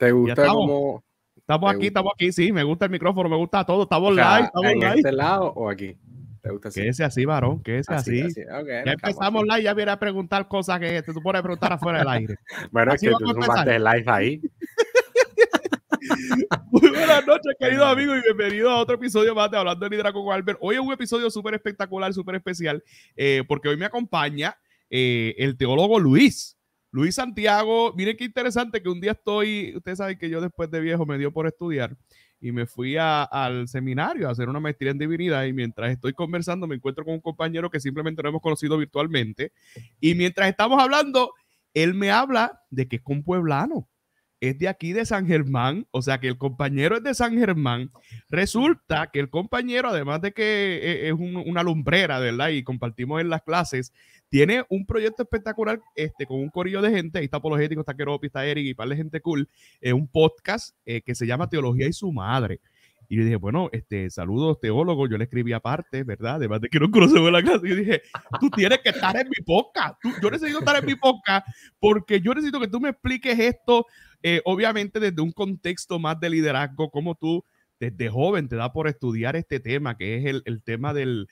¿Te gusta estamos, Estamos aquí, estamos aquí, sí, me gusta el micrófono, me gusta todo, estamos live, estamos ¿En live. este lado o aquí? ¿Te gusta así? Que así, varón, que ese así. ya empezamos live, ya viene a preguntar cosas que te supone preguntar afuera del aire. bueno, es que tú sumaste el live ahí. Muy buenas noches, queridos amigos, y bienvenidos a otro episodio más de Hablando de Nidra con Albert. Hoy es un episodio súper espectacular, súper especial, eh, porque hoy me acompaña eh, el teólogo Luis. Luis Santiago, miren qué interesante que un día estoy, ustedes saben que yo después de viejo me dio por estudiar y me fui al seminario a hacer una maestría en divinidad y mientras estoy conversando me encuentro con un compañero que simplemente no hemos conocido virtualmente y mientras estamos hablando, él me habla de que es un pueblano es de aquí de San Germán, o sea que el compañero es de San Germán. Resulta que el compañero, además de que eh, es una lumbrera, ¿verdad? Y compartimos en las clases, tiene un proyecto espectacular este, con un corillo de gente, ahí está Apologético, está Keropi, está Eric y par de gente cool, un podcast eh, que se llama Teología y su Madre. Y yo dije, bueno, este, saludos teólogo. yo le escribí aparte, ¿verdad? Además de que no crucé la clase, y dije, tú tienes que estar en mi podcast, tú, yo necesito estar en mi podcast porque yo necesito que tú me expliques esto, eh, obviamente desde un contexto más de liderazgo, como tú desde joven te da por estudiar este tema, que es el, el tema del,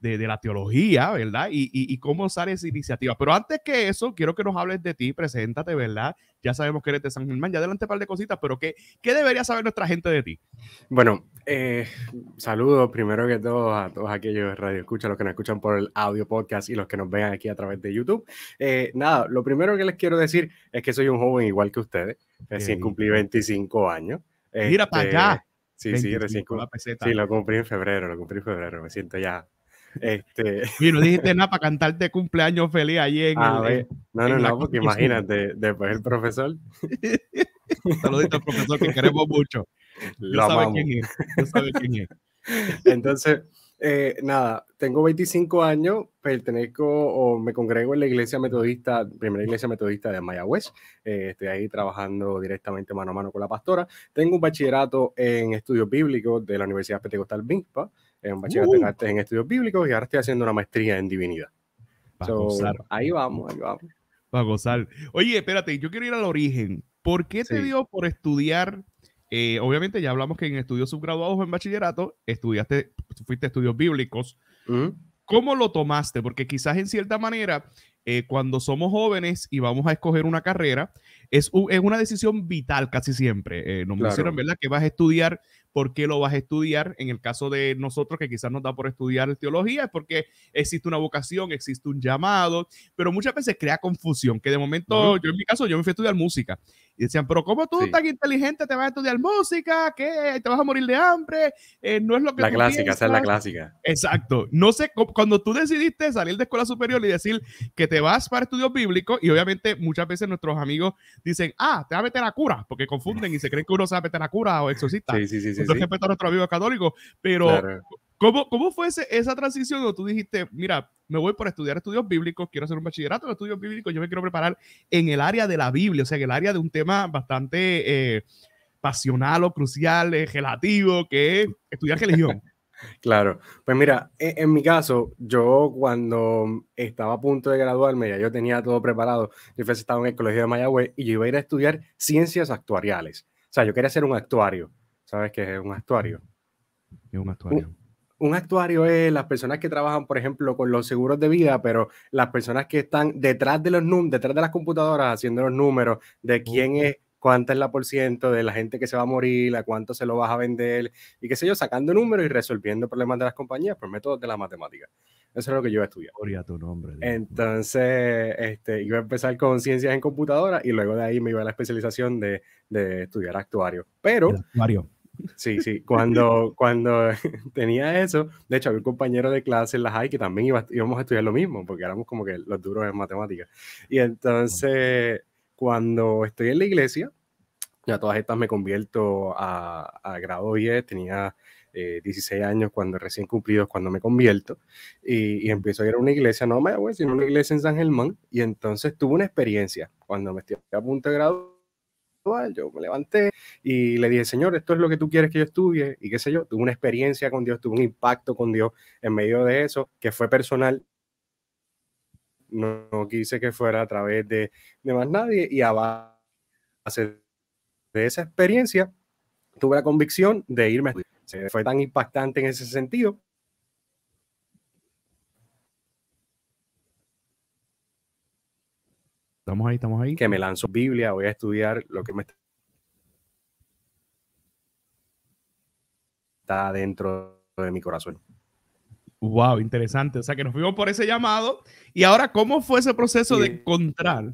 de, la teología, ¿verdad? Y, cómo usar esa iniciativa. Pero antes que eso, quiero que nos hables de ti, preséntate, ¿verdad? Ya sabemos que eres de San Germán, ya adelante un par de cositas, pero ¿qué, debería saber nuestra gente de ti? Bueno, eh, saludos primero que todo a todos aquellos radio escucha, los que nos escuchan por el audio podcast y los que nos ven aquí a través de YouTube. Eh, nada, lo primero que les quiero decir es que soy un joven igual que ustedes, recién cumplí 25 años. Mira para este, allá. Sí, sí, recién cumplí. Sí, lo cumplí en febrero, lo cumplí en febrero, me siento ya este... Y no dijiste nada para cantarte cumpleaños feliz allí en a No, no, no, porque imagínate, después el profesor. Saludito al profesor que queremos mucho. Lo sabes quién es. sabes quién es. Entonces, eh, nada, tengo 25 años, pertenezco o me congrego en la iglesia metodista, primera iglesia metodista de Mayagüez. West eh, estoy ahí trabajando directamente mano a mano con la pastora. Tengo un bachillerato en estudios bíblicos de la Universidad Pentecostal Bispa bachillerato uh. en estudios bíblicos y ahora estoy haciendo una maestría en divinidad. ahí vamos, ahí vamos. Va a gozar. Oye, espérate, yo quiero ir al origen. ¿Por qué te dio por estudiar? Eh, obviamente ya hablamos que en estudios subgraduados o en bachillerato estudiaste, fuiste a estudios bíblicos. Mm. ¿Cómo lo tomaste? Porque quizás en cierta manera, eh, cuando somos jóvenes y vamos a escoger una carrera, es, una decisión vital casi siempre. Eh, nos claro. ¿verdad?, que vas a estudiar ¿Por qué lo vas a estudiar? En el caso de nosotros que quizás nos da por estudiar teología es porque existe una vocación, existe un llamado, pero muchas veces crea confusión, que de momento, yo en mi caso, yo me fui a estudiar música. Y decían, pero ¿cómo tú tan inteligente te vas a estudiar música? ¿Qué? ¿Te vas a morir de hambre? Eh, no es lo que... La clásica, esa es la clásica. Exacto. No sé, cuando tú decidiste salir de escuela superior y decir que te vas para estudios bíblicos, y obviamente muchas veces nuestros amigos dicen, ah, te vas a meter a cura, porque confunden y se creen que uno se va a meter a cura o exorcista. sí, sí. sí respecto a nuestro amigos católicos, pero ¿cómo, ¿cómo, fue esa transición donde tú dijiste, mira, me voy por estudiar estudios bíblicos, quiero hacer un bachillerato en estudios bíblicos, yo me quiero preparar en el área de la Biblia, o sea, en el área de un tema bastante eh, pasional o crucial, eh, relativo, que es estudiar religión? Claro, pues mira, e, en, mi caso, yo cuando estaba a punto de graduarme, ya yo tenía todo preparado, yo estaba en el colegio de Mayagüez y yo iba a ir a estudiar ciencias actuariales, o sea, yo quería ser un actuario. ¿Sabes qué es un actuario? un actuario. Un, actuario es las personas que trabajan, por ejemplo, con los seguros de vida, pero las personas que están detrás de los detrás de las computadoras haciendo los números de quién es, cuánta es la por ciento de la gente que se va a morir, a cuánto se lo vas a vender, y qué sé yo, sacando números y resolviendo problemas de las compañías por métodos de la matemática. Eso es lo que yo estudié. Gloria tu nombre. Entonces, este, iba a empezar con ciencias en computadora y luego de ahí me iba a la especialización de, estudiar actuario. Pero... Sí, sí, cuando, cuando tenía eso, de hecho había un compañero de clase en la high que también iba, íbamos a estudiar lo mismo, porque éramos como que los duros en matemáticas. Y entonces, cuando estoy en la iglesia, ya todas estas me convierto a, grado 10, tenía 16 eh, años cuando recién cumplidos, cuando me convierto, y, empiezo a ir a una iglesia, no me sino una iglesia en San Germán, y entonces tuve una experiencia cuando me estoy a punto de grado yo me levanté y le dije, Señor, esto es lo que tú quieres que yo estudie y qué sé yo, tuve una experiencia con Dios, tuve un impacto con Dios en medio de eso, que fue personal. No, quise que fuera a través de, de más nadie y a base de esa experiencia tuve la convicción de irme. Se fue tan impactante en ese sentido Estamos ahí, estamos ahí. Que me lanzo Biblia, voy a estudiar lo que me está Está dentro de mi corazón. Wow, interesante. O sea que nos fuimos por ese llamado. Y ahora, ¿cómo fue ese proceso de encontrar?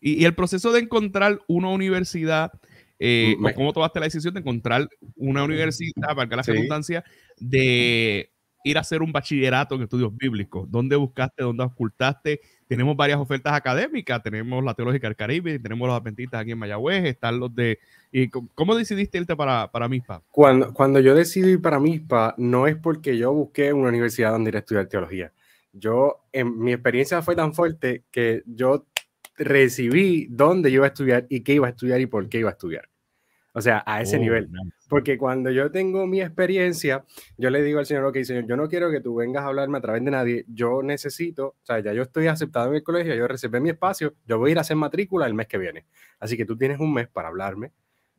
Y el proceso de encontrar una universidad, eh, mm, ¿cómo tomaste la decisión de encontrar una mm. universidad, para que la circunstancia, de ir a hacer un bachillerato en estudios bíblicos? ¿Dónde buscaste? ¿Dónde ocultaste? Tenemos varias ofertas académicas. Tenemos la Teológica del Caribe, tenemos los adventistas aquí en Mayagüez, están los de... ¿Y ¿Cómo decidiste irte para, para MISPA? Cuando, cuando yo decidí ir para MISPA, no es porque yo busqué una universidad donde ir a estudiar teología. Yo, en, mi experiencia fue tan fuerte que yo recibí dónde iba a estudiar y qué iba a estudiar y por qué iba a estudiar. O sea, a ese oh, nivel porque cuando yo tengo mi experiencia, yo le digo al Señor, ok, Señor, yo no quiero que tú vengas a hablarme a través de nadie, yo necesito, o sea, ya yo estoy aceptado en el colegio, yo reservé mi espacio, yo voy a ir a hacer matrícula el mes que viene. Así que tú tienes un mes para hablarme,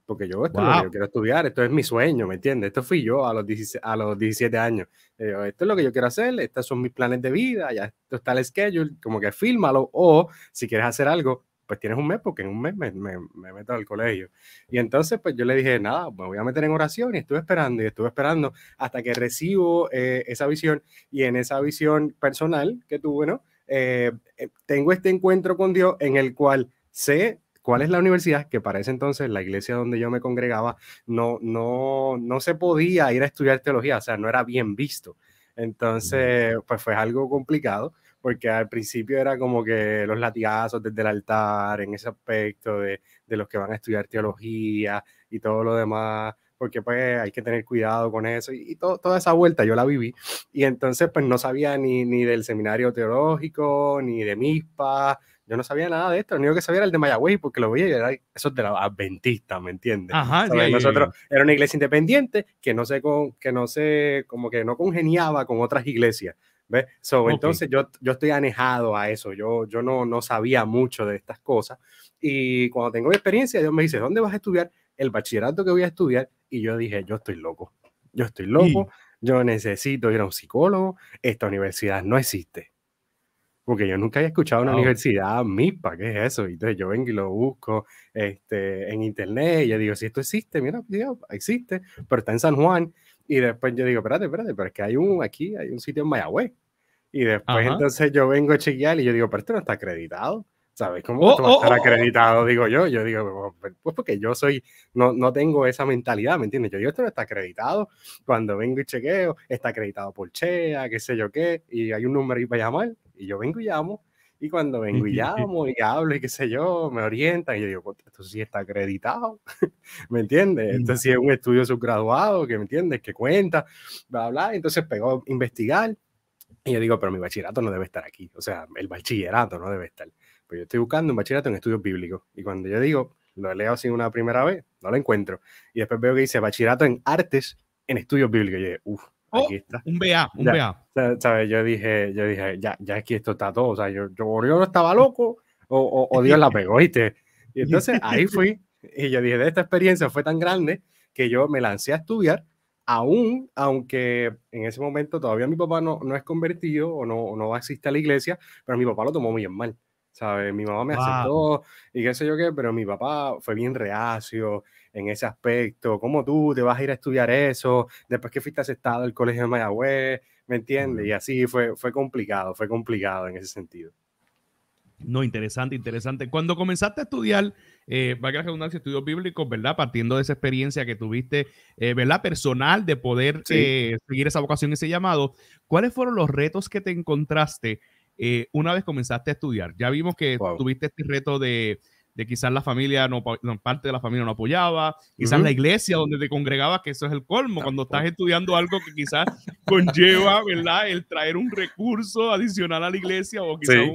porque yo esto yo quiero estudiar, esto es mi sueño, ¿me entiendes? Esto fui yo a los, a los 17 años. Eh, oh, esto es lo que yo quiero hacer, estos son mis planes de vida, ya está el schedule, como que fílmalo, o si quieres hacer algo, pues tienes un mes porque en un mes me, meto al colegio. Y entonces pues yo le dije, nada, me voy a meter en oración y estuve esperando y estuve esperando hasta que recibo eh, esa visión y en esa visión personal que tuve, ¿no? Eh, eh, tengo este encuentro con Dios en el cual sé cuál es la universidad, que para ese entonces la iglesia donde yo me congregaba no, no, no se podía ir a estudiar teología, o sea, no era bien visto. Mm. Entonces, pues fue algo complicado porque al principio era como que los latigazos desde el altar, en ese aspecto de, de los que van a estudiar teología y todo lo demás porque pues hay que tener cuidado con eso y, toda esa vuelta yo la viví y entonces pues no sabía ni, ni del seminario teológico, ni de MISPA, yo no sabía nada de esto, lo único que sabía era el de Mayagüey porque lo veía y era eso de la adventista, ¿me entiendes? Nosotros era una iglesia independiente que no se, que no sé como que no congeniaba con otras iglesias, entonces yo, yo estoy anejado a eso, yo, yo no, no sabía mucho de estas cosas y cuando tengo mi experiencia, Dios me dice, ¿dónde vas a estudiar? El bachillerato que voy a estudiar y yo dije, yo estoy loco, yo estoy loco, yo necesito ir a un psicólogo, esta universidad no existe. Porque yo nunca había escuchado una universidad MIPA, ¿qué es eso? Y entonces yo vengo y lo busco este, en internet y yo digo, si esto existe, mira, existe, pero está en San Juan y después yo digo, espérate, espérate, pero es que hay un aquí, hay un sitio en Mayagüez. Y después entonces yo vengo a chequear y yo digo, pero esto no está acreditado. ¿Sabes cómo oh, esto va a oh, estar oh. acreditado? Digo yo, yo digo, pues, pues, pues porque yo soy, no, no tengo esa mentalidad, ¿me entiendes? Yo digo, esto no está acreditado. Cuando vengo y chequeo, está acreditado por Chea, qué sé yo qué, y hay un número ahí para llamar, y yo vengo y llamo, y cuando vengo y y hablo y qué sé yo, me orientan y yo digo, esto sí está acreditado, ¿me entiendes? Esto mm. sí es un estudio subgraduado, que me entiendes, que cuenta, a hablar Entonces pegó a investigar y yo digo, pero mi bachillerato no debe estar aquí, o sea, el bachillerato no debe estar. Pues yo estoy buscando un bachillerato en estudios bíblicos y cuando yo digo, lo he leído así una primera vez, no lo encuentro. Y después veo que dice bachillerato en artes en estudios bíblicos. Y yo uff, un BA, un BA. ¿sabes? Yo dije, yo dije, ya, ya que esto está todo. O sea, yo, yo no estaba loco o, o, Dios la pegó, ¿viste? Y entonces ahí fui y yo dije, de esta experiencia fue tan grande que yo me lancé a estudiar, aún, aunque en ese momento todavía mi papá no, no es convertido o no, no asiste a la iglesia, pero mi papá lo tomó muy en mal. ¿sabes? Mi mamá me aceptó y qué sé yo qué, pero mi papá fue bien reacio en ese aspecto? ¿Cómo tú te vas a ir a estudiar eso? Después que fuiste aceptado el colegio de Mayagüez, ¿me entiendes? Y así fue, fue complicado, fue complicado en ese sentido. No, interesante, interesante. Cuando comenzaste a estudiar, eh, valga la un estudios bíblicos, ¿verdad? Partiendo de esa experiencia que tuviste, eh, ¿verdad? Personal de poder eh, seguir esa vocación, ese llamado, ¿cuáles fueron los retos que te encontraste eh, una vez comenzaste a estudiar? Ya vimos que tuviste este reto de, de quizás la familia, no, parte de la familia no apoyaba, quizás la iglesia donde te congregabas, que eso es el colmo, cuando estás estudiando algo que quizás conlleva, ¿verdad? El traer un recurso adicional a la iglesia o quizás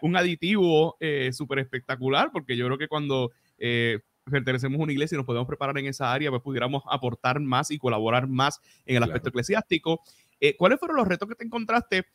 un, aditivo eh, súper espectacular, porque yo creo que cuando... Eh, pertenecemos a una iglesia y nos podemos preparar en esa área, pues pudiéramos aportar más y colaborar más en el aspecto eclesiástico. Eh, ¿Cuáles fueron los retos que te encontraste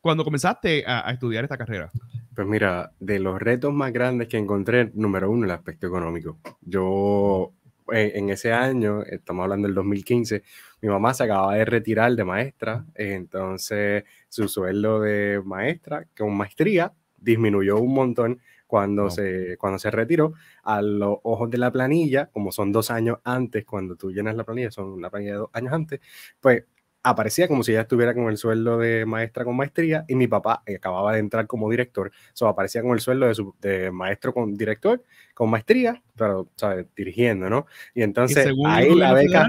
cuando comenzaste a, estudiar esta carrera? Pues mira, de los retos más grandes que encontré, número uno, el aspecto económico. Yo eh, en ese año, estamos hablando del 2015, mi mamá se acababa de retirar de maestra, entonces su sueldo de maestra con maestría disminuyó un montón cuando, se, cuando se retiró. A los ojos de la planilla, como son dos años antes, cuando tú llenas la planilla, son una planilla de dos años antes, pues aparecía como si ya estuviera con el sueldo de maestra con maestría y mi papá eh, acababa de entrar como director, so, aparecía con el sueldo de, maestro con director, con maestría, pero ¿sabes? dirigiendo, ¿no? Y entonces ahí la beca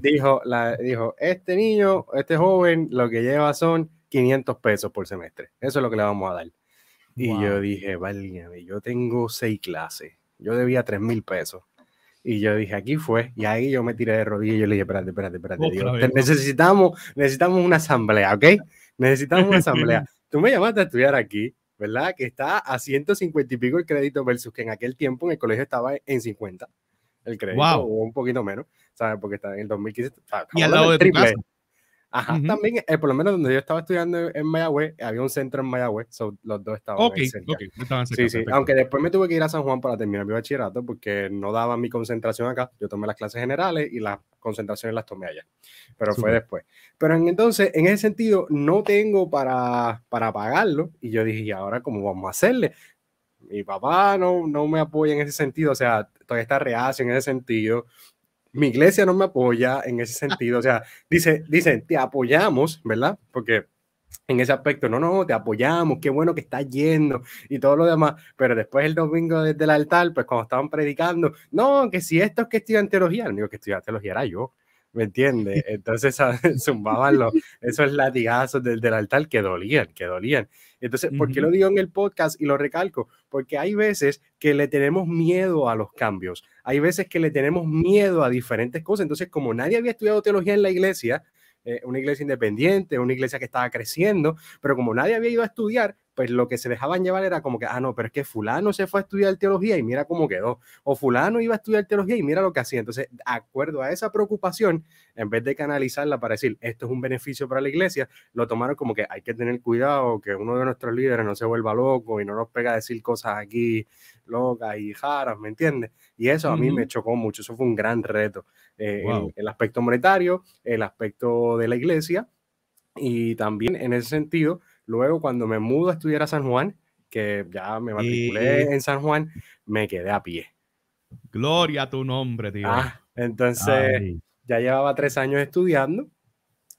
dijo, la, dijo, este niño, este joven, lo que lleva son 500 pesos por semestre, eso es lo que le vamos a dar. Y yo dije, válgame, yo tengo seis clases, yo debía 3 mil pesos y yo dije, aquí fue. Y ahí yo me tiré de rodillas y yo le dije, espérate, espérate, espérate. necesitamos, necesitamos una asamblea, ¿ok? Necesitamos una asamblea. Tú me llamaste a estudiar aquí, ¿verdad? Que está a 150 y pico el crédito versus que en aquel tiempo en el colegio estaba en 50 el crédito wow. o un poquito menos, ¿sabes? Porque está en el 2015. y al lado de tu Ajá, también, eh, por lo menos donde yo estaba estudiando en Mayagüez, había un centro en Mayagüez, los dos estaban Okay, Sí, sí, aunque después me tuve que ir a San Juan para terminar mi bachillerato porque no daba mi concentración acá. Yo tomé las clases generales y las concentraciones las tomé allá, pero fue después. Pero entonces, en ese sentido, no tengo para, para pagarlo y yo dije, ¿y ahora cómo vamos a hacerle? Mi papá no, no me apoya en ese sentido, o sea, todavía está reacio en ese sentido mi iglesia no me apoya en ese sentido, o sea, dice, dicen, te apoyamos, ¿verdad? Porque en ese aspecto, no, no, te apoyamos, qué bueno que estás yendo y todo lo demás, pero después el domingo desde el altar, pues cuando estaban predicando, no, que si esto es que estudian teología, el único que estudia teología era yo, ¿me entiendes? Entonces ah, zumbaban los, esos latigazos del el altar que dolían, que dolían. Entonces, ¿por qué lo digo en el podcast y lo recalco? Porque hay veces que le tenemos miedo a los cambios, hay veces que le tenemos miedo a diferentes cosas. Entonces, como nadie había estudiado teología en la iglesia, eh, una iglesia independiente, una iglesia que estaba creciendo, pero como nadie había ido a estudiar, pues lo que se dejaban llevar era como que, ah, no, pero es que fulano se fue a estudiar teología y mira cómo quedó, o fulano iba a estudiar teología y mira lo que hacía. Entonces, de acuerdo a esa preocupación, en vez de canalizarla para decir, esto es un beneficio para la iglesia, lo tomaron como que hay que tener cuidado que uno de nuestros líderes no se vuelva loco y no nos pega a decir cosas aquí locas y jaras, ¿me entiendes? Y eso a mí me chocó mucho, eso fue un gran reto. Eh, el aspecto monetario, el aspecto de la iglesia, y también en ese sentido, Luego, cuando me mudo a estudiar a San Juan, que ya me matriculé en San Juan, me quedé a pie. Gloria a tu nombre, tío. Ah, entonces, ya llevaba tres años estudiando,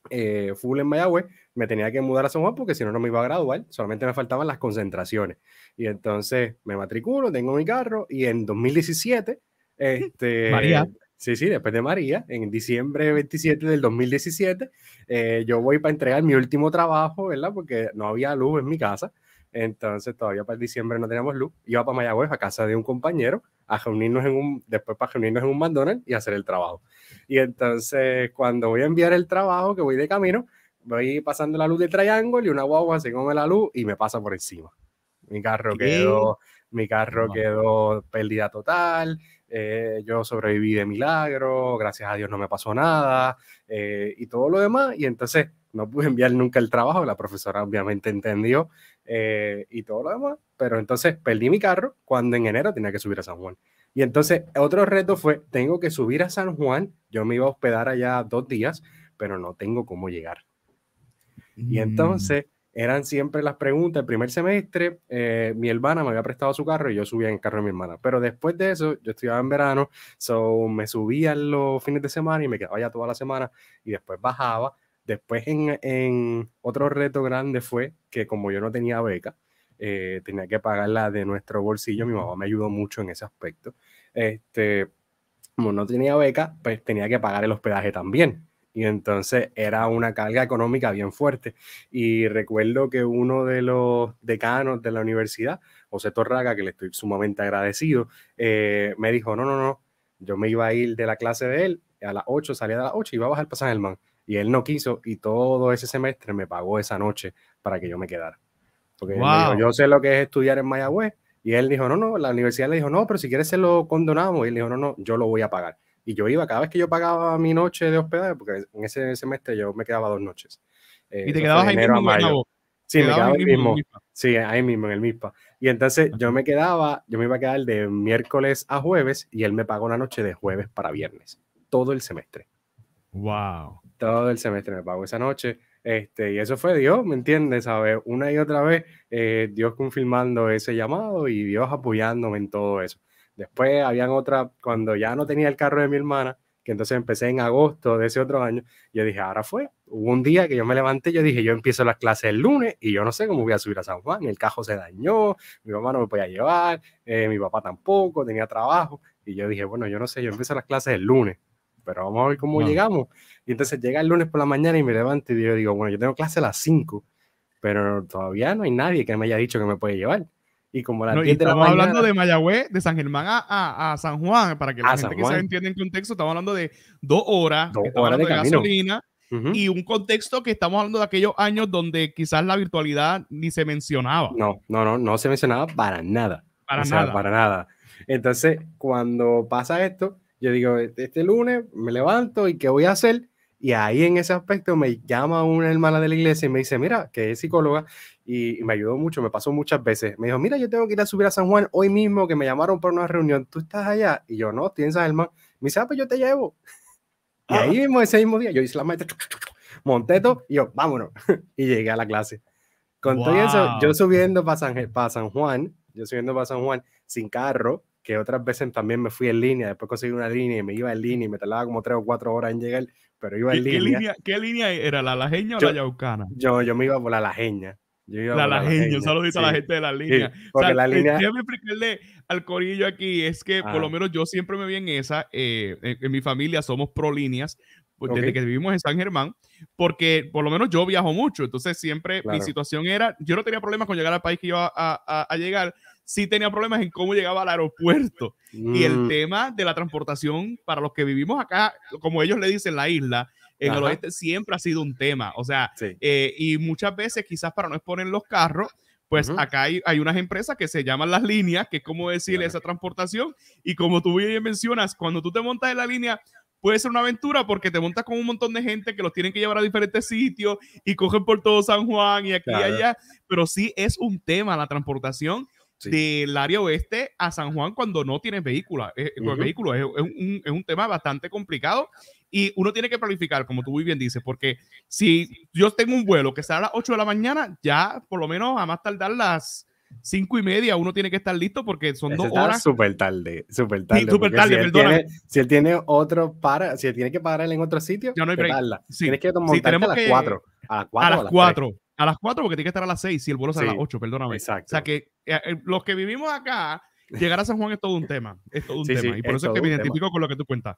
eh, full en Mayagüez, me tenía que mudar a San Juan porque si no, no me iba a graduar, solamente me faltaban las concentraciones. Y entonces me matriculo, tengo mi carro y en 2017, este, María. Sí, sí, después de María, en diciembre 27 del 2017, eh, yo voy para entregar mi último trabajo, ¿verdad? Porque no había luz en mi casa, entonces todavía para diciembre no teníamos luz. Iba para Mayagüez, a casa de un compañero, a reunirnos en un, después para reunirnos en un McDonald's y hacer el trabajo. Y entonces cuando voy a enviar el trabajo, que voy de camino, voy pasando la luz del triángulo y una guagua se come la luz y me pasa por encima. Mi carro quedó, mi carro quedó pérdida total, eh, yo sobreviví de milagro, gracias a Dios no me pasó nada eh, y todo lo demás. Y entonces no pude enviar nunca el trabajo, la profesora obviamente entendió eh, y todo lo demás, pero entonces perdí mi carro cuando en enero tenía que subir a San Juan. Y entonces otro reto fue, tengo que subir a San Juan, yo me iba a hospedar allá dos días, pero no tengo cómo llegar. Y mm. entonces eran siempre las preguntas. El primer semestre, eh, mi hermana me había prestado su carro y yo subía en carro de mi hermana. Pero después de eso, yo estudiaba en verano, so me subía los fines de semana y me quedaba ya toda la semana y después bajaba. Después, en, otro reto grande fue que, como yo no tenía beca, eh, tenía que pagarla de nuestro bolsillo. Mi mamá me ayudó mucho en ese aspecto. Este, como no tenía beca, pues tenía que pagar el hospedaje también y entonces era una carga económica bien fuerte. Y recuerdo que uno de los decanos de la universidad, José Torraga, que le estoy sumamente agradecido, eh, me dijo, no, no, no, yo me iba a ir de la clase de él, a las 8, salía de las 8 y iba a bajar para San Germán. Y él no quiso y todo ese semestre me pagó esa noche para que yo me quedara. Porque yo sé lo que es estudiar en Mayagüez. Y él dijo, no, no, la universidad le dijo, no, pero si quieres se lo condonamos. Y él dijo, no, no, yo lo voy a pagar. Y yo iba, cada vez que yo pagaba mi noche de hospedaje, porque en ese semestre yo me quedaba dos noches. Eh, y te quedabas ahí mismo en el Sí, ahí mismo. Sí, ahí mismo, en el MISPA. Y entonces yo me quedaba, yo me iba a quedar de miércoles a jueves y él me pagó la noche de jueves para viernes. Todo el semestre. Wow. Todo el semestre me pagó esa noche. Este, y eso fue Dios, ¿me entiendes? ¿Sabes? Una y otra vez, eh, Dios confirmando ese llamado y Dios apoyándome en todo eso. Después habían otra, cuando ya no tenía el carro de mi hermana, que entonces empecé en agosto de ese otro año, yo dije, ahora fue. Hubo un día que yo me levanté, yo dije, yo empiezo las clases el lunes y yo no sé cómo voy a subir a San Juan, el cajo se dañó, mi mamá no me podía llevar, eh, mi papá tampoco, tenía trabajo, y yo dije, bueno, yo no sé, yo empiezo las clases el lunes, pero vamos a ver cómo llegamos. Y entonces llega el lunes por la mañana y me levanto y yo digo, bueno, yo tengo clase a las 5, pero todavía no hay nadie que me haya dicho que me puede llevar. Y como la gente Estamos hablando de Mayagüez, de San Germán a, a, San Juan, para que la gente que se entienda en contexto, estamos hablando de dos horas, de, gasolina. Y un contexto que estamos hablando de aquellos años donde quizás la virtualidad ni se mencionaba. No, no, no, no se mencionaba para nada. Para nada. Para nada. Entonces, cuando pasa esto, yo digo, este, este lunes me levanto y ¿qué voy a hacer? Y ahí en ese aspecto me llama una hermana de la iglesia y me dice, mira, que es psicóloga y, me ayudó mucho, me pasó muchas veces. Me dijo, mira, yo tengo que ir a subir a San Juan hoy mismo, que me llamaron para una reunión, ¿tú estás allá? Y yo, no, tienes en Me dice, ah, pues yo te llevo. Y ah. ahí mismo, ese mismo día, yo hice la maestra, monté todo y yo, vámonos. y llegué a la clase. Con todo eso, yo subiendo para San, para San Juan, yo subiendo para San Juan sin carro, que otras veces también me fui en línea, después conseguí una línea y me iba en línea y me tardaba como tres o cuatro horas en llegar pero en ¿Qué, línea. era, la lajeña o la yaucana? Yo, yo me iba por la lajeña. Yo iba la lajeña, saludito sí. a la gente de la línea. porque la eh, línea... Déjame explicarle al corillo aquí, es que por lo ah. menos yo siempre me vi en esa, eh, en, mi familia somos pro líneas, pues, desde que vivimos en San Germán, porque por lo menos yo viajo mucho, entonces siempre mi situación era, yo no tenía problemas con llegar al país que iba a, llegar, sí tenía problemas en cómo llegaba al aeropuerto. Y el mm. tema de la transportación para los que vivimos acá, como ellos le dicen, la isla, en el oeste siempre ha sido un tema. O sea, eh, y muchas veces quizás para no exponer los carros, pues acá hay, hay, unas empresas que se llaman las líneas, que es como decir esa transportación. Y como tú bien mencionas, cuando tú te montas en la línea, puede ser una aventura porque te montas con un montón de gente que los tienen que llevar a diferentes sitios y cogen por todo San Juan y aquí y allá. Pero sí es un tema la transportación del área oeste a San Juan cuando no tienes eh, eh, vehículo. Es, vehículo. Es, un, es un tema bastante complicado y uno tiene que planificar, como tú muy bien dices, porque si yo tengo un vuelo que sale a las 8 de la mañana, ya por lo menos a más tardar las 5 y media uno tiene que estar listo porque son dos horas. Súper tarde, súper tarde. super tarde si, él tiene, si, él tiene, otro para, si él tiene que parar en otro sitio, ya no hay Tienes que montarte a las 4 A las 4 A las cuatro. A las 4 porque tiene que estar a las 6 y el vuelo sale a las 8, perdóname. Exacto. O sea que eh, eh, los que vivimos acá, llegar a San Juan es todo un tema. Es todo un tema. y por eso es que me identifico con lo que tú cuentas.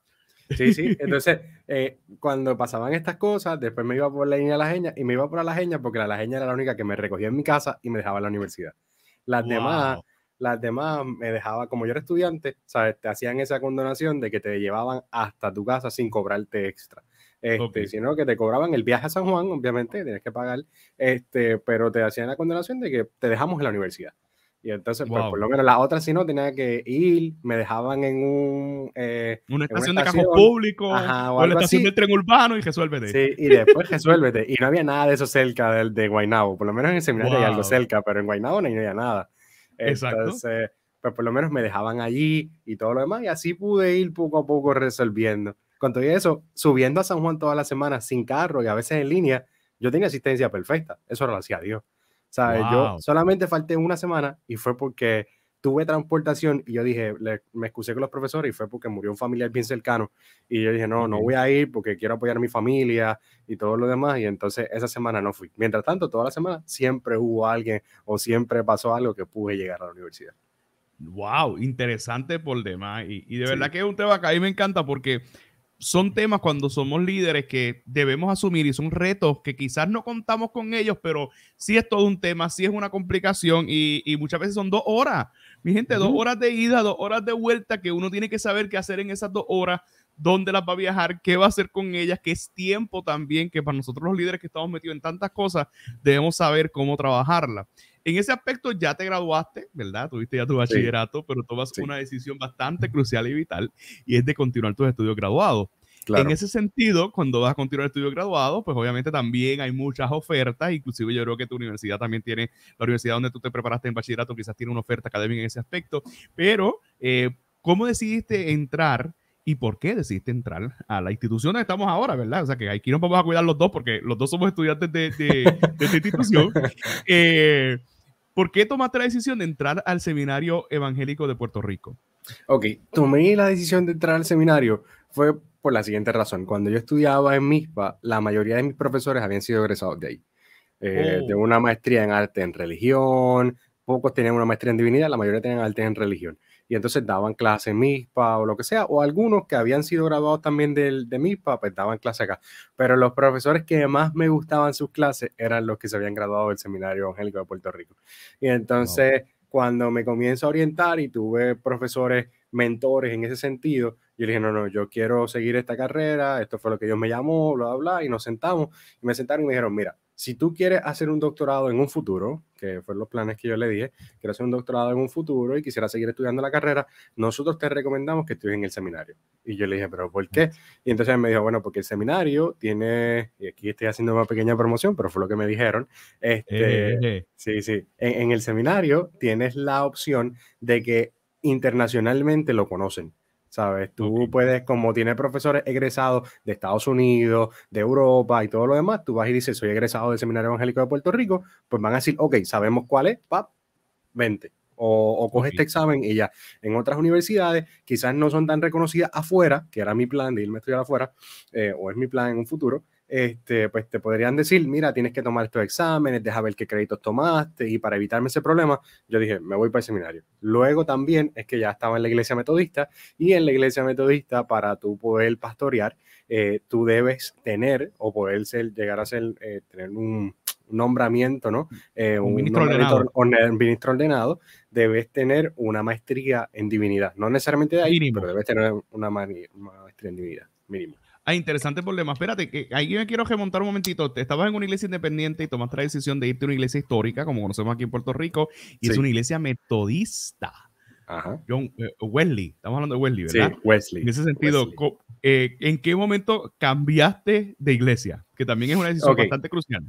Sí, sí. Entonces, eh, cuando pasaban estas cosas, después me iba por la línea de la geña y me iba por la geña porque la geña era la única que me recogía en mi casa y me dejaba en la universidad. Las demás, las demás me dejaba, como yo era estudiante, ¿sabes? te hacían esa condonación de que te llevaban hasta tu casa sin cobrarte extra este, sino que te cobraban el viaje a San Juan, obviamente, tienes que pagar, este, pero te hacían la condenación de que te dejamos en la universidad. Y entonces, pues, por lo menos las otras si no tenía que ir, me dejaban en un... Eh, una, estación de cajos público, o, la estación de tren urbano y resuélvete. Sí, y después resuélvete. Y no había nada de eso cerca del de Guaynabo, por lo menos en el seminario hay algo cerca, pero en Guaynabo no había nada. Entonces, Exacto. pues por lo menos me dejaban allí y todo lo demás, y así pude ir poco a poco resolviendo cuando vi eso, subiendo a San Juan toda la semana sin carro y a veces en línea, yo tenía asistencia perfecta. Eso gracias a Dios. O sea, Yo solamente falté una semana y fue porque tuve transportación y yo dije, me excusé con los profesores y fue porque murió un familiar bien cercano. Y yo dije, no, no voy a ir porque quiero apoyar a mi familia y todo lo demás. Y entonces esa semana no fui. Mientras tanto, toda la semana siempre hubo alguien o siempre pasó algo que pude llegar a la universidad. Wow, interesante por demás. Y, de verdad que es un tema que a mí me encanta porque son temas cuando somos líderes que debemos asumir y son retos que quizás no contamos con ellos, pero sí es todo un tema, sí es una complicación y, muchas veces son dos horas. Mi gente, dos horas de ida, dos horas de vuelta, que uno tiene que saber qué hacer en esas dos horas, dónde las va a viajar, qué va a hacer con ellas, que es tiempo también, que para nosotros los líderes que estamos metidos en tantas cosas, debemos saber cómo trabajarla en ese aspecto ya te graduaste, ¿verdad? Tuviste ya tu bachillerato, pero tomas una decisión bastante crucial y vital y es de continuar tus estudios graduados. En ese sentido, cuando vas a continuar estudios graduados, pues obviamente también hay muchas ofertas, inclusive yo creo que tu universidad también tiene, la universidad donde tú te preparaste en bachillerato quizás tiene una oferta académica en ese aspecto, pero eh, ¿cómo decidiste entrar y por qué decidiste entrar a la institución donde estamos ahora, ¿verdad? O sea, que aquí nos vamos a cuidar los dos porque los dos somos estudiantes de, de, de esta institución. Eh, ¿Por qué tomaste la decisión de entrar al seminario evangélico de Puerto Rico? Ok, tomé la decisión de entrar al seminario fue por la siguiente razón. Cuando yo estudiaba en MISPA, la mayoría de mis profesores habían sido egresados de ahí. De eh, oh. una maestría en arte en religión, pocos tenían una maestría en divinidad, la mayoría tenían arte en religión y entonces daban clase en MISPA o lo que sea, o algunos que habían sido graduados también de MISPA, pues daban clase acá. Pero los profesores que más me gustaban sus clases eran los que se habían graduado del Seminario Evangélico de Puerto Rico. Y entonces, cuando me comienzo a orientar y tuve profesores mentores en ese sentido, yo dije, no, no, yo quiero seguir esta carrera, esto fue lo que Dios me llamó, bla, bla, bla, y nos sentamos, y me sentaron y me dijeron, mira, si tú quieres hacer un doctorado en un futuro, que fueron los planes que yo le dije, quiero hacer un doctorado en un futuro y quisiera seguir estudiando la carrera, nosotros te recomendamos que estudies en el seminario. Y yo le dije, pero ¿por qué? Y entonces me dijo, bueno, porque el seminario tiene, y aquí estoy haciendo una pequeña promoción, pero fue lo que me dijeron, este, eh. sí, sí, en el seminario tienes la opción de que internacionalmente lo conocen. ¿sabes? Tú puedes, como tiene profesores egresados de Estados Unidos, de Europa y todo lo demás, tú vas y dices, soy egresado del Seminario Evangélico de Puerto Rico, pues van a decir, ok, sabemos cuál es, pap, vente. O, coge este examen y ya. En otras universidades, quizás no son tan reconocidas afuera, que era mi plan de irme a estudiar afuera, eh, o es mi plan en un futuro, este, pues te podrían decir, mira, tienes que tomar estos exámenes, deja ver qué créditos tomaste y para evitarme ese problema, yo dije, me voy para el seminario. Luego también es que ya estaba en la iglesia metodista y en la iglesia metodista para tú poder pastorear, eh, tú debes tener o poder llegar a ser, eh, tener un nombramiento, ¿no? un, eh, ministro, ordenado. ministro, ordenado. debes tener una maestría en divinidad. No necesariamente de ahí, pero debes tener una maestría en divinidad, mínima. Ah, interesante problema. Espérate, que ahí me quiero remontar un momentito. Estabas en una iglesia independiente y tomaste la decisión de irte a una iglesia histórica, como conocemos aquí en Puerto Rico, y es una iglesia metodista. Ajá. John eh, Wesley, estamos hablando de Wesley, ¿verdad? Sí, Wesley. En ese sentido, eh, ¿en qué momento cambiaste de iglesia? Que también es una decisión bastante crucial.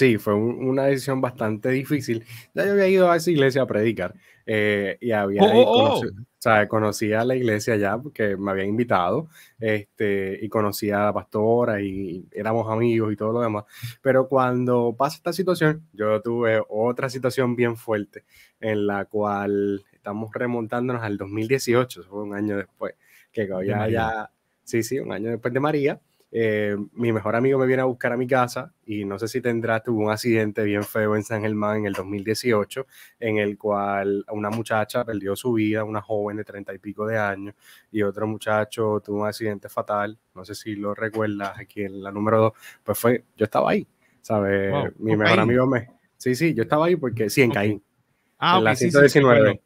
Sí, fue una decisión bastante difícil. Ya yo había ido a esa iglesia a predicar eh, y había oh, oh, oh. o sea, conocía a la iglesia ya porque me había invitado este, y conocía a la pastora y éramos amigos y todo lo demás. Pero cuando pasa esta situación, yo tuve otra situación bien fuerte en la cual estamos remontándonos al 2018, fue un año después, que ya, sí, sí, un año después de María. Eh, mi mejor amigo me viene a buscar a mi casa y no sé si tendrás, tuvo un accidente bien feo en San Germán en el 2018, en el cual una muchacha perdió su vida, una joven de treinta y pico de años, y otro muchacho tuvo un accidente fatal, no sé si lo recuerdas, aquí en la número dos, pues fue, yo estaba ahí, ¿sabes? mi mejor amigo me... Sí, sí, yo estaba ahí porque sí, en Caín. Ah, en la 119.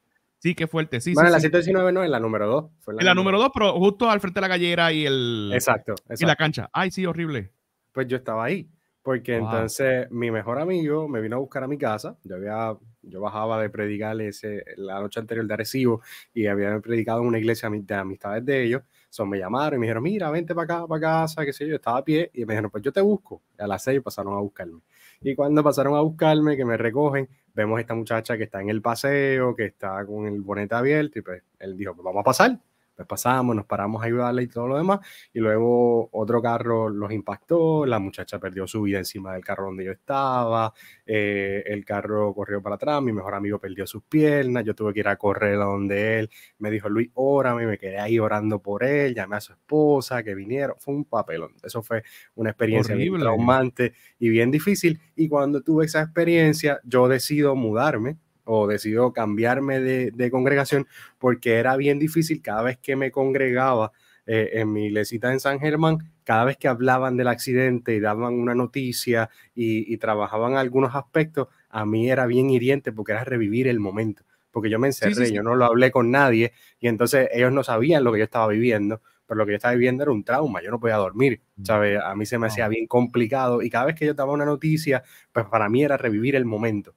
Sí, qué fuerte, sí. Bueno, sí, la 719 no, en la número 2. en la, número 2, pero justo al frente de la gallera y el... Exacto, la cancha. Ay, sí, horrible. Pues yo estaba ahí, porque entonces mi mejor amigo me vino a buscar a mi casa. Yo había, yo bajaba de predicar ese, la noche anterior de Arecibo y había predicado en una iglesia de amistades de ellos. Son me llamaron y me dijeron, mira, vente para acá, para casa, qué sé yo, estaba a pie. Y me dijeron, pues yo te busco. a las 6 pasaron a buscarme. Y cuando pasaron a buscarme, que me recogen, vemos a esta muchacha que está en el paseo, que está con el bonete abierto, y pues él dijo, pues vamos a pasar. Pues pasamos, nos paramos a ayudarle y todo lo demás. Y luego otro carro los impactó, la muchacha perdió su vida encima del carro donde yo estaba, eh, el carro corrió para atrás, mi mejor amigo perdió sus piernas, yo tuve que ir a correr a donde él, me dijo Luis, órame, me quedé ahí orando por él, llamé a su esposa, que vinieron, fue un papelón. Eso fue una experiencia traumante y bien difícil. Y cuando tuve esa experiencia, yo decido mudarme o decido cambiarme de, congregación porque era bien difícil cada vez que me congregaba eh, en mi iglesita en San Germán, cada vez que hablaban del accidente y daban una noticia y, trabajaban algunos aspectos, a mí era bien hiriente porque era revivir el momento, porque yo me encerré, yo no lo hablé con nadie y entonces ellos no sabían lo que yo estaba viviendo pero lo que yo estaba viviendo era un trauma, yo no podía dormir, mm. ¿sabes? A mí se me hacía bien complicado y cada vez que yo daba una noticia, pues para mí era revivir el momento,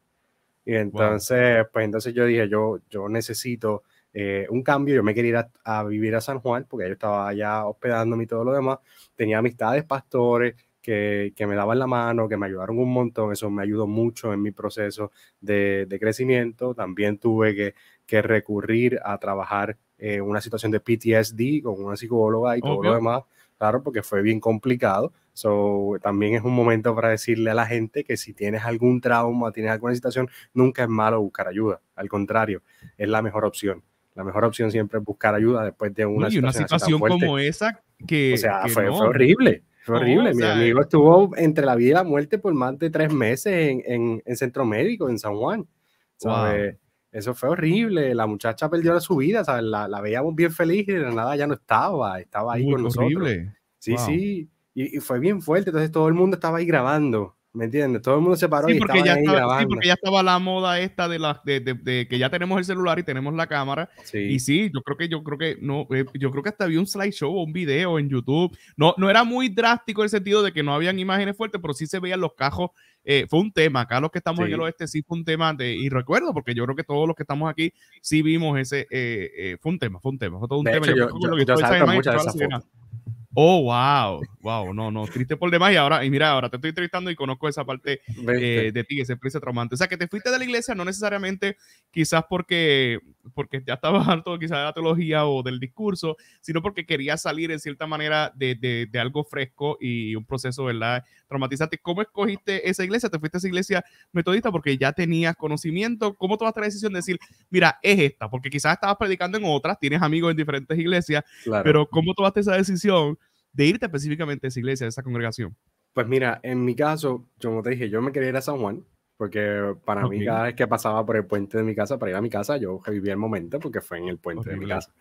y entonces, pues entonces yo dije, yo, yo necesito eh, un cambio, yo me quería ir a, vivir a San Juan, porque yo estaba allá hospedándome y todo lo demás, tenía amistades pastores. Que, me daban la mano, que me ayudaron un montón, eso me ayudó mucho en mi proceso de, crecimiento. También tuve que, que recurrir a trabajar eh, una situación de PTSD con una psicóloga y todo lo demás claro, porque fue bien complicado. So, también es un momento para decirle a la gente que si tienes algún trauma, tienes alguna situación, nunca es malo buscar ayuda. Al contrario, es la mejor opción. La mejor opción siempre es buscar ayuda después de una, y una situación, como esa que... O sea, fue, horrible. Fue horrible. Mi amigo estuvo entre la vida y la muerte por más de tres meses en, centro médico en San Juan. Wow. Eh, eso fue horrible. La muchacha perdió su vida, La, la, veíamos bien feliz y de nada ya no estaba. Estaba ahí con nosotros. Sí, sí. Y, fue bien fuerte. Entonces todo el mundo estaba ahí grabando. ¿Me entiendes? Todo el mundo se paró y estaba ahí grabando. Sí, porque ya estaba la moda esta de, la, de, de, que ya tenemos el celular y tenemos la cámara. Sí. Y sí, yo creo que yo creo que no, eh, yo creo que hasta había un slideshow o un video en YouTube. No, no era muy drástico el sentido de que no habían imágenes fuertes, pero sí se veían los cajos eh, fue un tema. Acá los que estamos en el oeste sí fue un tema de, y recuerdo, porque yo creo que todos los que estamos aquí sí vimos ese, eh, eh, fue un tema, fue un tema, fue todo un tema. Hecho, yo, muchas de esas Oh, wow, wow, no, no, triste por demás. Y ahora, y mira, ahora te estoy entrevistando y conozco esa parte eh, de ti, esa experiencia traumante. O sea, que te fuiste de la iglesia, no necesariamente quizás porque, porque ya estaba harto quizás de la teología o del discurso, sino porque querías salir en cierta manera de, de, algo fresco y un proceso, ¿verdad? Traumatizante. ¿Cómo escogiste esa iglesia? ¿Te fuiste a esa iglesia metodista porque ya tenías conocimiento? ¿Cómo tomaste la decisión de decir, mira, es esta? Porque quizás estabas predicando en otras, tienes amigos en diferentes iglesias, pero ¿cómo tomaste esa decisión? de irte específicamente a esa iglesia, a esa congregación? Pues mira, en mi caso, yo como te dije, yo me quería ir a San Juan, porque para mí cada vez que pasaba por el puente de mi casa para ir a mi casa, yo vivía el momento porque fue en el puente de mi casa.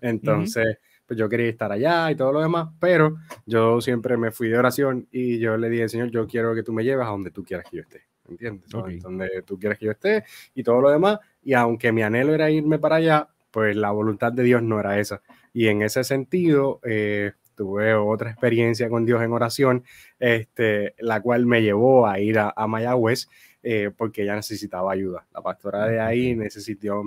Entonces, pues yo quería estar allá y todo lo demás, pero yo siempre me fui de oración y yo le dije, Señor, yo quiero que tú me lleves a donde tú quieras que yo esté. ¿Entiendes? A Donde tú quieras que yo esté y todo lo demás. Y aunque mi anhelo era irme para allá, pues la voluntad de Dios no era esa. Y en ese sentido, eh, tuve otra experiencia con Dios en oración, este, la cual me llevó a ir a, Mayagüez eh, porque ella necesitaba ayuda. La pastora de ahí necesitó,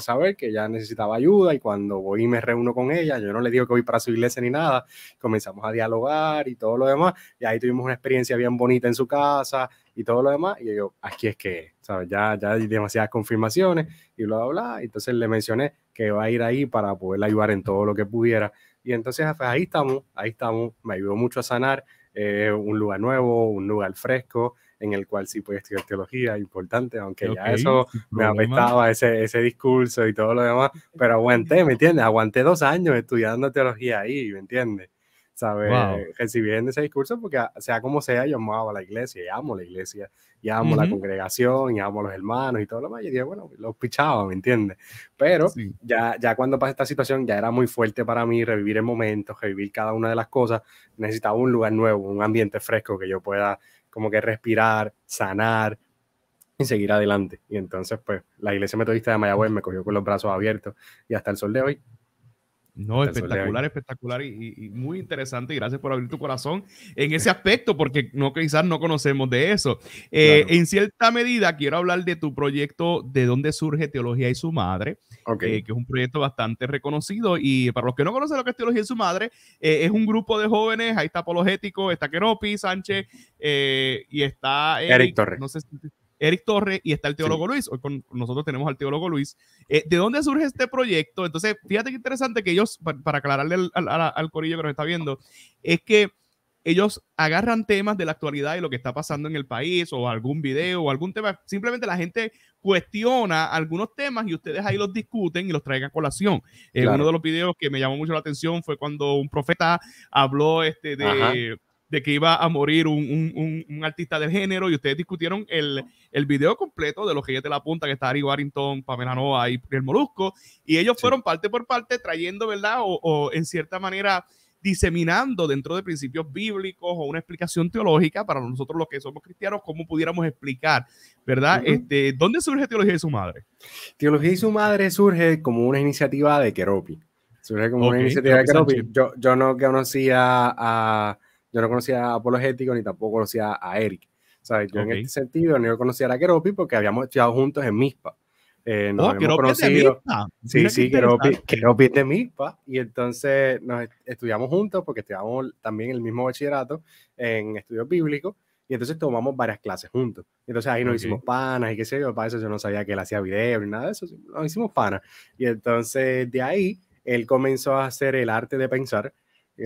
saber que ella necesitaba ayuda y cuando voy y me reúno con ella, yo no le digo que voy para su iglesia ni nada, comenzamos a dialogar y todo lo demás, y ahí tuvimos una experiencia bien bonita en su casa y todo lo demás, y yo, aquí es que, ¿sabes? Ya, ya hay demasiadas confirmaciones y bla, bla, bla, entonces le mencioné que va a ir ahí para poderla ayudar en todo lo que pudiera y entonces ah, pues, ahí estamos, ahí estamos, me ayudó mucho a sanar eh, un lugar nuevo, un lugar fresco, en el cual sí podía estudiar teología, importante, aunque ya eso me apestaba ese, ese discurso y todo lo demás, pero aguanté, ¿me entiendes? Aguanté dos años estudiando teología ahí, ¿me entiendes? ¿sabes? en ese discurso porque ah, sea como sea, yo amaba la iglesia, y amo la iglesia, y amo la congregación, y amo a los hermanos y todo lo más, y bueno, los pichaba, ¿me entiendes? Pero ya, ya cuando pasa esta situación, ya era muy fuerte para mí revivir el momento, revivir cada una de las cosas, necesitaba un lugar nuevo, un ambiente fresco que yo pueda como que respirar, sanar, y seguir adelante. Y entonces, pues, la iglesia metodista de Mayagüez me cogió con los brazos abiertos y hasta el sol de hoy no, espectacular, espectacular y, muy interesante. Y gracias por abrir tu corazón en ese aspecto, porque no, quizás no conocemos de eso. Eh, en cierta medida, quiero hablar de tu proyecto de dónde surge Teología y su Madre, eh, que es un proyecto bastante reconocido. Y para los que no conocen lo que es Teología y su Madre, eh, es un grupo de jóvenes. Ahí está Apologético, está Kenopi, Sánchez y está Eric, Eric Torres y está el teólogo Luis. Hoy con nosotros tenemos al teólogo Luis. Eh, ¿De dónde surge este proyecto? Entonces, fíjate qué interesante que ellos, para, aclararle al, corillo que nos está viendo, es que ellos agarran temas de la actualidad y lo que está pasando en el país o algún video o algún tema. Simplemente la gente cuestiona algunos temas y ustedes ahí los discuten y los traen a colación. Eh, uno de los videos que me llamó mucho la atención fue cuando un profeta habló este, de de que iba a morir un, artista del género y ustedes discutieron el, el video completo de los ya te la Punta, que está Ari Warrington, Pamela Noa y el Molusco, y ellos fueron parte por parte trayendo, ¿verdad? O, en cierta manera diseminando dentro de principios bíblicos o una explicación teológica para nosotros los que somos cristianos, cómo pudiéramos explicar, ¿verdad? este, ¿Dónde surge Teología y su Madre? Teología y su Madre surge como una iniciativa de Keropi. Surge como una iniciativa de Keropi. Yo, yo no conocía a yo no conocía a Apologético ni tampoco conocía a Eric. sea, Yo en este sentido no conocía a Keropi porque habíamos estudiado juntos en MISPA. No, eh, nos oh, conocido. Sí, sí, Keropi, Keropi es de MISPA. Y entonces nos estudiamos juntos porque estudiamos también el mismo bachillerato en estudios bíblicos y entonces tomamos varias clases juntos. Entonces ahí nos hicimos panas y qué sé yo, para eso yo no sabía que él hacía video ni nada de eso, nos hicimos panas. Y entonces de ahí él comenzó a hacer el arte de pensar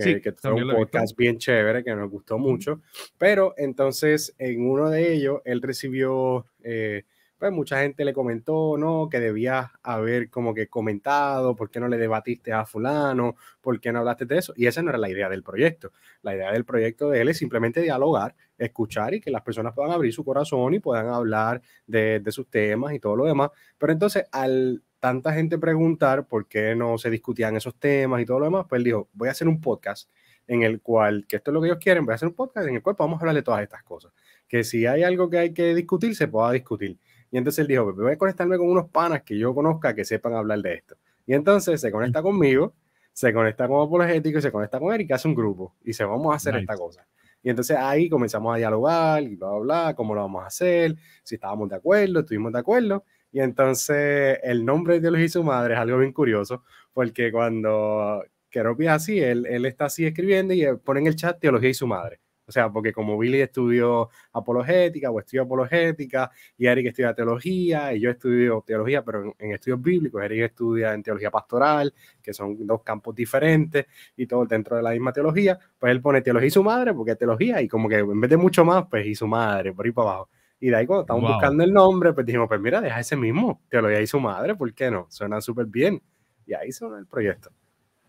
eh, que fue un podcast bien chévere que nos gustó mucho. Pero entonces en uno de ellos él recibió, eh, pues mucha gente le comentó, ¿no? Que debía haber como que comentado, ¿por qué no le debatiste a fulano? ¿Por qué no hablaste de eso? Y esa no era la idea del proyecto. La idea del proyecto de él es simplemente dialogar, escuchar y que las personas puedan abrir su corazón y puedan hablar de sus temas y todo lo demás. Pero entonces al tanta gente preguntar por qué no se discutían esos temas y todo lo demás, pues él dijo, voy a hacer un podcast en el cual, que esto es lo que ellos quieren, voy a hacer un podcast en el cual vamos a hablar de todas estas cosas. Que si hay algo que hay que discutir, se pueda discutir. Y entonces él dijo, pues, voy a conectarme con unos panas que yo conozca que sepan hablar de esto. Y entonces se conecta conmigo, se conecta con Apologético y se conecta con Eric, hace un grupo y se vamos a hacer esta cosa. Y entonces ahí comenzamos a dialogar y bla, bla, bla, cómo lo vamos a hacer, si estábamos de acuerdo, estuvimos de acuerdo. Y entonces el nombre de Teología y su madre es algo bien curioso, porque cuando Keropi es así, él, está así escribiendo y eh, pone en el chat teología y su madre. O sea, porque como Billy estudió apologética o estudió apologética, y Eric estudia teología, y yo estudio teología, pero en, en, estudios bíblicos, Eric estudia en teología pastoral, que son dos campos diferentes y todo dentro de la misma teología, pues él pone teología y su madre, porque es teología, y como que en vez de mucho más, pues y su madre, por ahí para abajo. Y de ahí cuando estábamos buscando el nombre, pues dijimos, pues mira, deja ese mismo, te lo di ahí su madre, ¿por qué no? Suena súper bien. Y ahí suena el proyecto.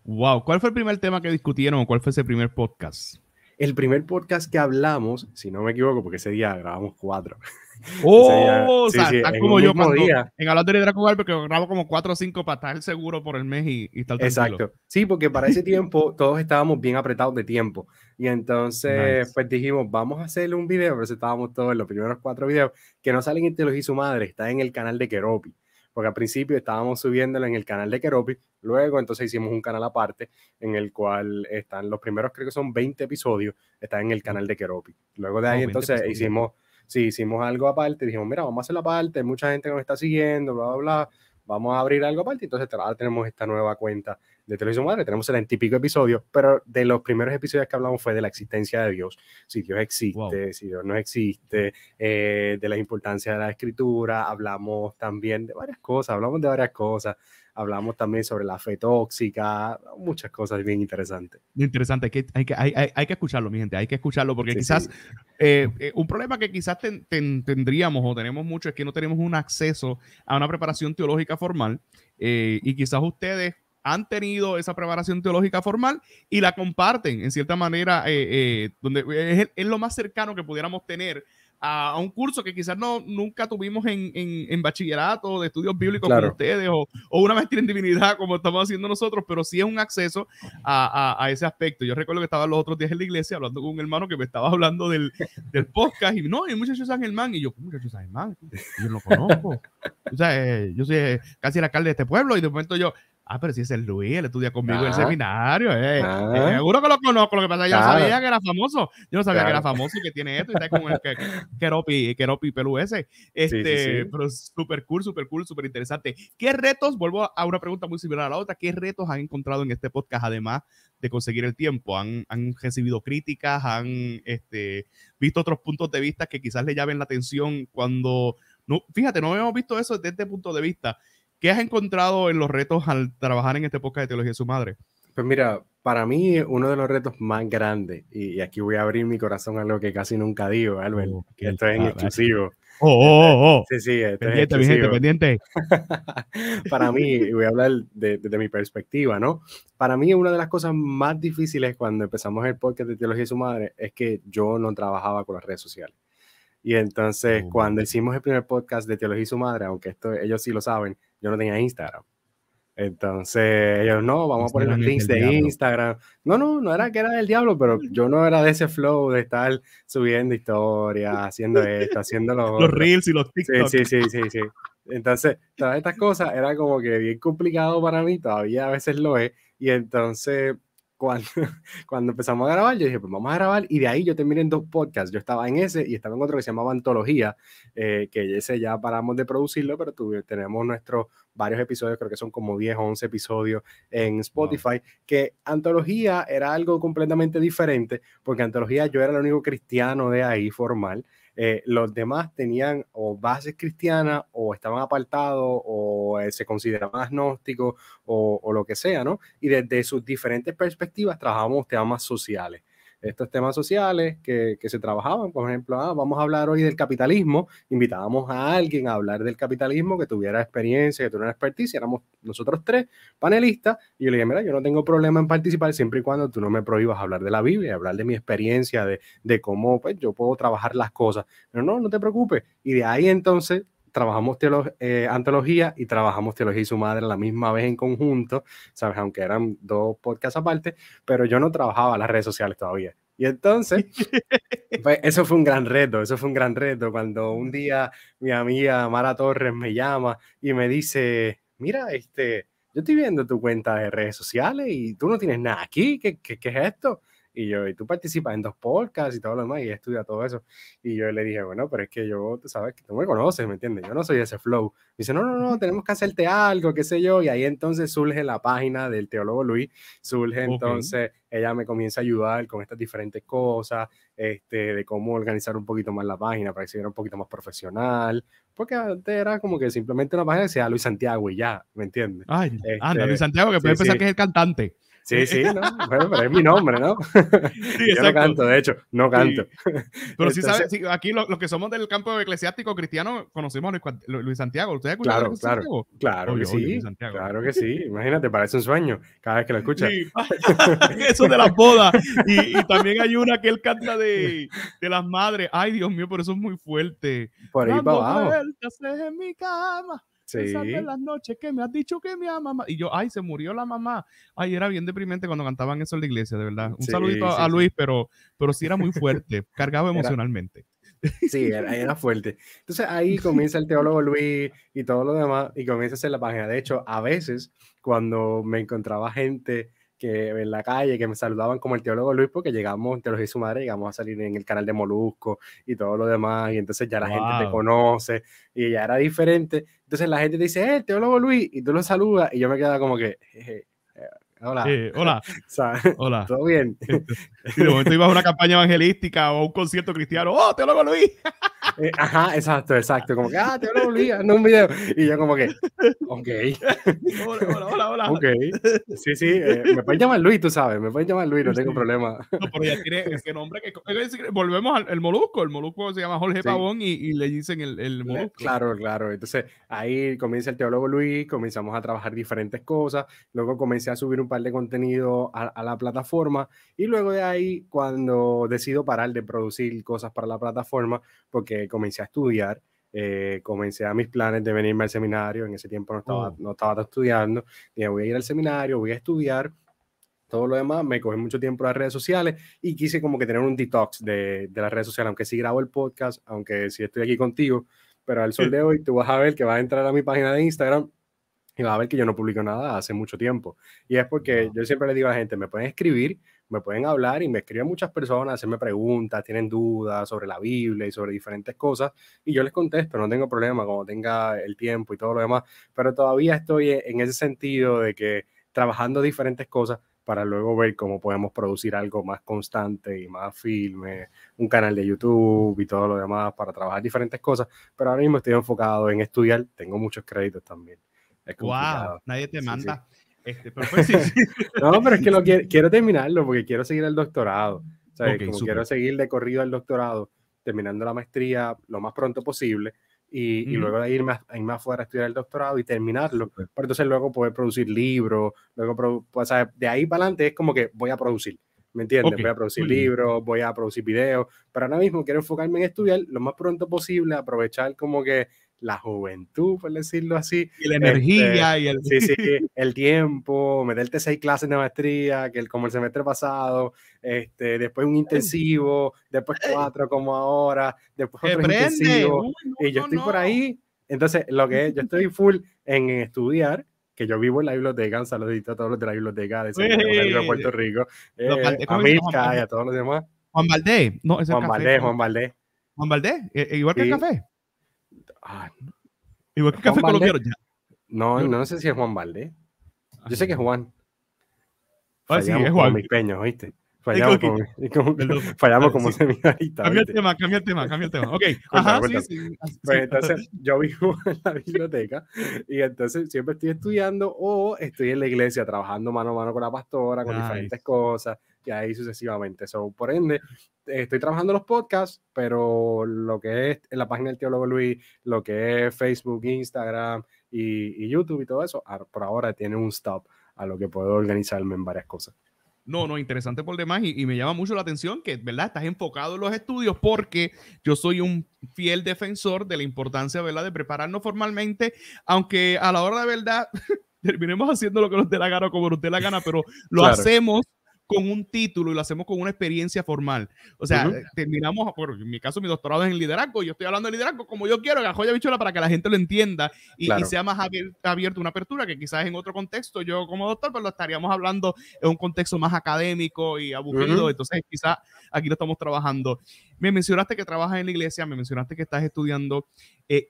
Wow, ¿cuál fue el primer tema que discutieron? o ¿Cuál fue ese primer podcast? El primer podcast que hablamos, si no me equivoco, porque ese día grabamos cuatro. Oh, o sea, como yo cuando, en Hablando de Dragon Ball, porque grabo como 4 o 5 para estar seguro por el mes y, y estar tranquilo. Exacto. Sí, porque para ese tiempo todos estábamos bien apretados de tiempo. Y entonces, pues dijimos, vamos a hacerle un video, pero estábamos todos en los primeros cuatro videos, que no salen en Te y su madre, está en el canal de Keropi. Porque al principio estábamos subiéndolo en el canal de Keropi, luego entonces hicimos un canal aparte en el cual están los primeros, creo que son 20 episodios, está en el canal de Keropi. Luego de oh, ahí entonces hicimos si hicimos algo aparte, dijimos, mira, vamos a hacerlo aparte, hay mucha gente que nos está siguiendo, bla, bla, bla, vamos a abrir algo aparte. Entonces ahora tenemos esta nueva cuenta de Televisión Madre, tenemos el antípico episodio, pero de los primeros episodios que hablamos fue de la existencia de Dios, si Dios existe, si Dios no existe, eh, de la importancia de la escritura, hablamos también de varias cosas, hablamos de varias cosas hablamos también sobre la fe tóxica, muchas cosas bien interesantes. Interesante, que hay, que, hay, hay, que escucharlo, mi gente, hay que escucharlo, porque quizás eh, eh, un problema que quizás tendríamos o tenemos mucho es que no tenemos un acceso a una preparación teológica formal eh, y quizás ustedes han tenido esa preparación teológica formal y la comparten en cierta manera, donde es, lo más cercano que pudiéramos tener a, un curso que quizás no, nunca tuvimos en, en, en bachillerato, de estudios bíblicos para ustedes, o, o, una maestría en divinidad como estamos haciendo nosotros, pero sí es un acceso a, a, ese aspecto. Yo recuerdo que estaba los otros días en la iglesia hablando con un hermano que me estaba hablando del, del podcast y no, y muchacho San Germán, y yo, muchacho San Germán, yo no lo conozco. o sea, eh, yo soy eh, casi el alcalde de este pueblo y de momento yo, Ah, pero si es el Luis, él estudia conmigo en el ah. seminario. Eh. Ah. seguro que lo conozco, lo que pasa es que yo sabía que era famoso. Yo no sabía que era famoso y que tiene esto y está con el que, Keropi, Keropi Pelú ese. Este, Pero súper cool, súper cool, súper interesante. ¿Qué retos, vuelvo a una pregunta muy similar a la otra, qué retos han encontrado en este podcast además de conseguir el tiempo? ¿Han, han recibido críticas? ¿Han este, visto otros puntos de vista que quizás le llamen la atención cuando... No, fíjate, no hemos visto eso desde este punto de vista. ¿Qué has encontrado en los retos al trabajar en este podcast de Teología de su Madre? Pues mira, para mí uno de los retos más grandes, y, aquí voy a abrir mi corazón a algo que casi nunca digo, Albert, que esto es en ah, exclusivo. Oh, oh, oh, oh, Sí, sí, pendiente, es pendiente. para mí, voy a hablar desde mi perspectiva, ¿no? Para mí una de las cosas más difíciles cuando empezamos el podcast de Teología de su Madre es que yo no trabajaba con las redes sociales. Y entonces, oh, cuando hicimos el primer podcast de Teología y su madre, aunque esto ellos sí lo saben, yo no tenía Instagram. Entonces, ellos no, vamos a poner los links de Instagram. No, no, no era que era del diablo, pero yo no era de ese flow de estar subiendo historias, haciendo esto, haciendo los, los reels y los TikToks. Sí, sí, sí, sí, sí. Entonces, todas estas cosas era como que bien complicado para mí, todavía a veces lo es. Y entonces, cuando, cuando empezamos a grabar, yo dije, pues vamos a grabar. Y de ahí yo terminé en dos podcasts. Yo estaba en ese y estaba en otro que se llamaba Antología, eh, que ese ya paramos de producirlo, pero tuvimos tenemos nuestros varios episodios, creo que son como 10 o 11 episodios en Spotify, que Antología era algo completamente diferente, porque Antología yo era el único cristiano de ahí formal. Eh, los demás tenían o bases cristianas o estaban apartados o eh, se consideraban agnósticos o, o, lo que sea, ¿no? Y desde sus diferentes perspectivas trabajamos temas sociales estos temas sociales que, se trabajaban. Por ejemplo, ah, vamos a hablar hoy del capitalismo. Invitábamos a alguien a hablar del capitalismo que tuviera experiencia, que tuviera experticia. Éramos nosotros tres panelistas. Y yo le dije, mira, yo no tengo problema en participar siempre y cuando tú no me prohíbas hablar de la Biblia, hablar de mi experiencia, de, cómo pues, yo puedo trabajar las cosas. Pero no, no te preocupes. Y de ahí entonces trabajamos eh, antología y trabajamos teología y su madre la misma vez en conjunto, ¿sabes? Aunque eran dos podcasts aparte, pero yo no trabajaba las redes sociales todavía. Y entonces, pues, eso fue un gran reto, eso fue un gran reto. Cuando un día mi amiga Mara Torres me llama y me dice, mira, este, yo estoy viendo tu cuenta de redes sociales y tú no tienes nada aquí, ¿qué, qué, qué es esto? Y yo, y tú participas en dos podcasts y todo lo demás, y estudia todo eso. Y yo le dije, bueno, pero es que yo, tú sabes, que tú me conoces, ¿me entiendes? Yo no soy ese flow. dice, no, no, no, tenemos que hacerte algo, qué sé yo. Y ahí entonces surge la página del teólogo Luis, surge entonces, ella me comienza a ayudar con estas diferentes cosas, este, de cómo organizar un poquito más la página para que se viera un poquito más profesional, porque antes era como que simplemente una página que se Luis Santiago y ya, ¿me entiendes? Ah, Luis este, Santiago, que puede pensar que es el cantante. Sí, eh, sí, eh, ¿no? bueno, pero es mi nombre, ¿no? Sí, Yo no canto, de hecho, no canto. Pero si sí sabes, aquí los que somos del campo eclesiástico cristiano conocemos a Luis, Santiago. ¿Ustedes escuchan claro, a Luis claro, Santiago? Claro que sí, claro que sí. Imagínate, parece un sueño cada vez que lo escuchas. eso de las bodas. Y, y, también hay una que él canta de, las madres. Ay, Dios mío, pero eso es muy fuerte. Por ahí Dando para abajo. en mi cama. Sí. en las noches que me has dicho que me ama. Y yo, ay, se murió la mamá. Ay, era bien deprimente cuando cantaban eso en la iglesia, de verdad. Un saludito a Luis, pero, pero sí era muy fuerte, cargado emocionalmente. Sí, era, fuerte. Entonces ahí comienza el teólogo Luis y todo lo demás y comienza a hacer la página. De hecho, a veces cuando me encontraba gente que en la calle, que me saludaban como el teólogo Luis, porque llegamos, te los y su madre, llegamos a salir en el canal de Molusco y todo lo demás, y entonces ya la gente te conoce y ya era diferente. Entonces la gente dice, eh, teólogo Luis, y tú lo saludas, y yo me quedaba como que, jeje Hola. hola. hola. ¿Todo bien? Y de momento ibas a una campaña evangelística o un concierto cristiano. ¡Oh, te Luis! Eh, ajá, exacto, exacto. Como que, ah, te Luis, no un video. Y yo como que, ok. Hola, hola, hola. hola. Ok. Sí, sí, eh, me pueden llamar Luis, tú sabes. Me pueden llamar Luis, no tengo problema. No, pero ya tiene ese nombre que... Volvemos al molusco. El molusco se llama Jorge Pavón y, le dicen el, el molusco. Claro, claro. Entonces ahí comienza el teólogo Luis, comenzamos a trabajar diferentes cosas. Luego comencé a subir un par de contenido a, la plataforma y luego de ahí cuando decido parar de producir cosas para la plataforma porque comencé a estudiar, eh, comencé a mis planes de venirme al seminario, en ese tiempo no estaba, mm. no estaba estudiando, dije voy a ir al seminario, voy a estudiar, todo lo demás, me cogí mucho tiempo las redes sociales y quise como que tener un detox de, de las redes sociales, aunque sí grabo el podcast, aunque sí estoy aquí contigo, pero al sol de hoy tú vas a ver que va a entrar a mi página de Instagram y vas a ver que yo no publico nada hace mucho tiempo. Y es porque yo siempre le digo a la gente, me pueden escribir, me pueden hablar y me escriben muchas personas, hacerme preguntas, tienen dudas sobre la Biblia y sobre diferentes cosas y yo les contesto, no tengo problema cuando tenga el tiempo y todo lo demás, pero todavía estoy e, en ese sentido de que trabajando diferentes cosas para luego ver cómo podemos producir algo más constante y más firme, un canal de YouTube y todo lo demás para trabajar diferentes cosas, pero ahora mismo estoy enfocado en estudiar, tengo muchos créditos también. Es nadie te manda. Este, pues no, pero es que quiero, terminarlo porque quiero seguir el doctorado. Como quiero seguir de corrido al doctorado, terminando la maestría lo más pronto posible y, luego de irme, a, irme afuera a estudiar el doctorado y terminarlo. Para entonces luego poder producir libros, luego, de ahí para adelante es como que voy a producir. ¿Me entiendes? Voy a producir libros, voy a producir videos, pero ahora mismo quiero enfocarme en estudiar lo más pronto posible, aprovechar como que la juventud, por decirlo así. Y la este, energía y el... Sí, sí, el tiempo, meterte seis clases de maestría, que el, como el semestre pasado, este, después un intensivo, después cuatro como ahora, después otro intensivo. y yo estoy por ahí, entonces lo que es, yo estoy full en estudiar, que yo vivo en la biblioteca, un saludito a todos los de la biblioteca de, San Puerto Rico, eh, a Mirka y a todos los demás. Juan Valdés, no, Juan Valdés, Juan Valdés. Juan eh, Valdés, eh, igual que el café. Ah, no. Café Colombiano. No, no, sé si es Juan Valde. Yo sé ah, que es Juan. Ah, sí, es Juan. Mis peños, ¿oíste? Fallamos, como, como, fallamos ah, el tema, cambia el tema, cambia tema. Ok, entonces yo vivo en la biblioteca y entonces siempre estoy estudiando o estoy en la iglesia trabajando mano a mano con la pastora, con diferentes cosas y ahí sucesivamente. por ende, estoy trabajando los podcasts, pero lo que es en la página del teólogo Luis, lo que es Facebook, Instagram y, YouTube y todo eso, por ahora tiene un stop a lo que puedo organizarme en varias cosas. No, no, interesante por demás y, me llama mucho la atención que, ¿verdad? Estás enfocado en los estudios porque yo soy un fiel defensor de la importancia, ¿verdad? De prepararnos formalmente, aunque a la hora de verdad terminemos haciendo lo que nos dé la gana o como nos dé la gana, pero lo hacemos con un título y lo hacemos con una experiencia formal. O sea, eh, terminamos, por, en mi caso, mi doctorado es en liderazgo, yo estoy hablando de liderazgo como yo quiero, en la joya bichola, para que la gente lo entienda y, sea más abierto una apertura, que quizás en otro contexto, yo como doctor, pues lo estaríamos hablando en un contexto más académico y aburrido, entonces quizás aquí lo estamos trabajando. Me mencionaste que trabajas en la iglesia, me mencionaste que estás estudiando. Eh,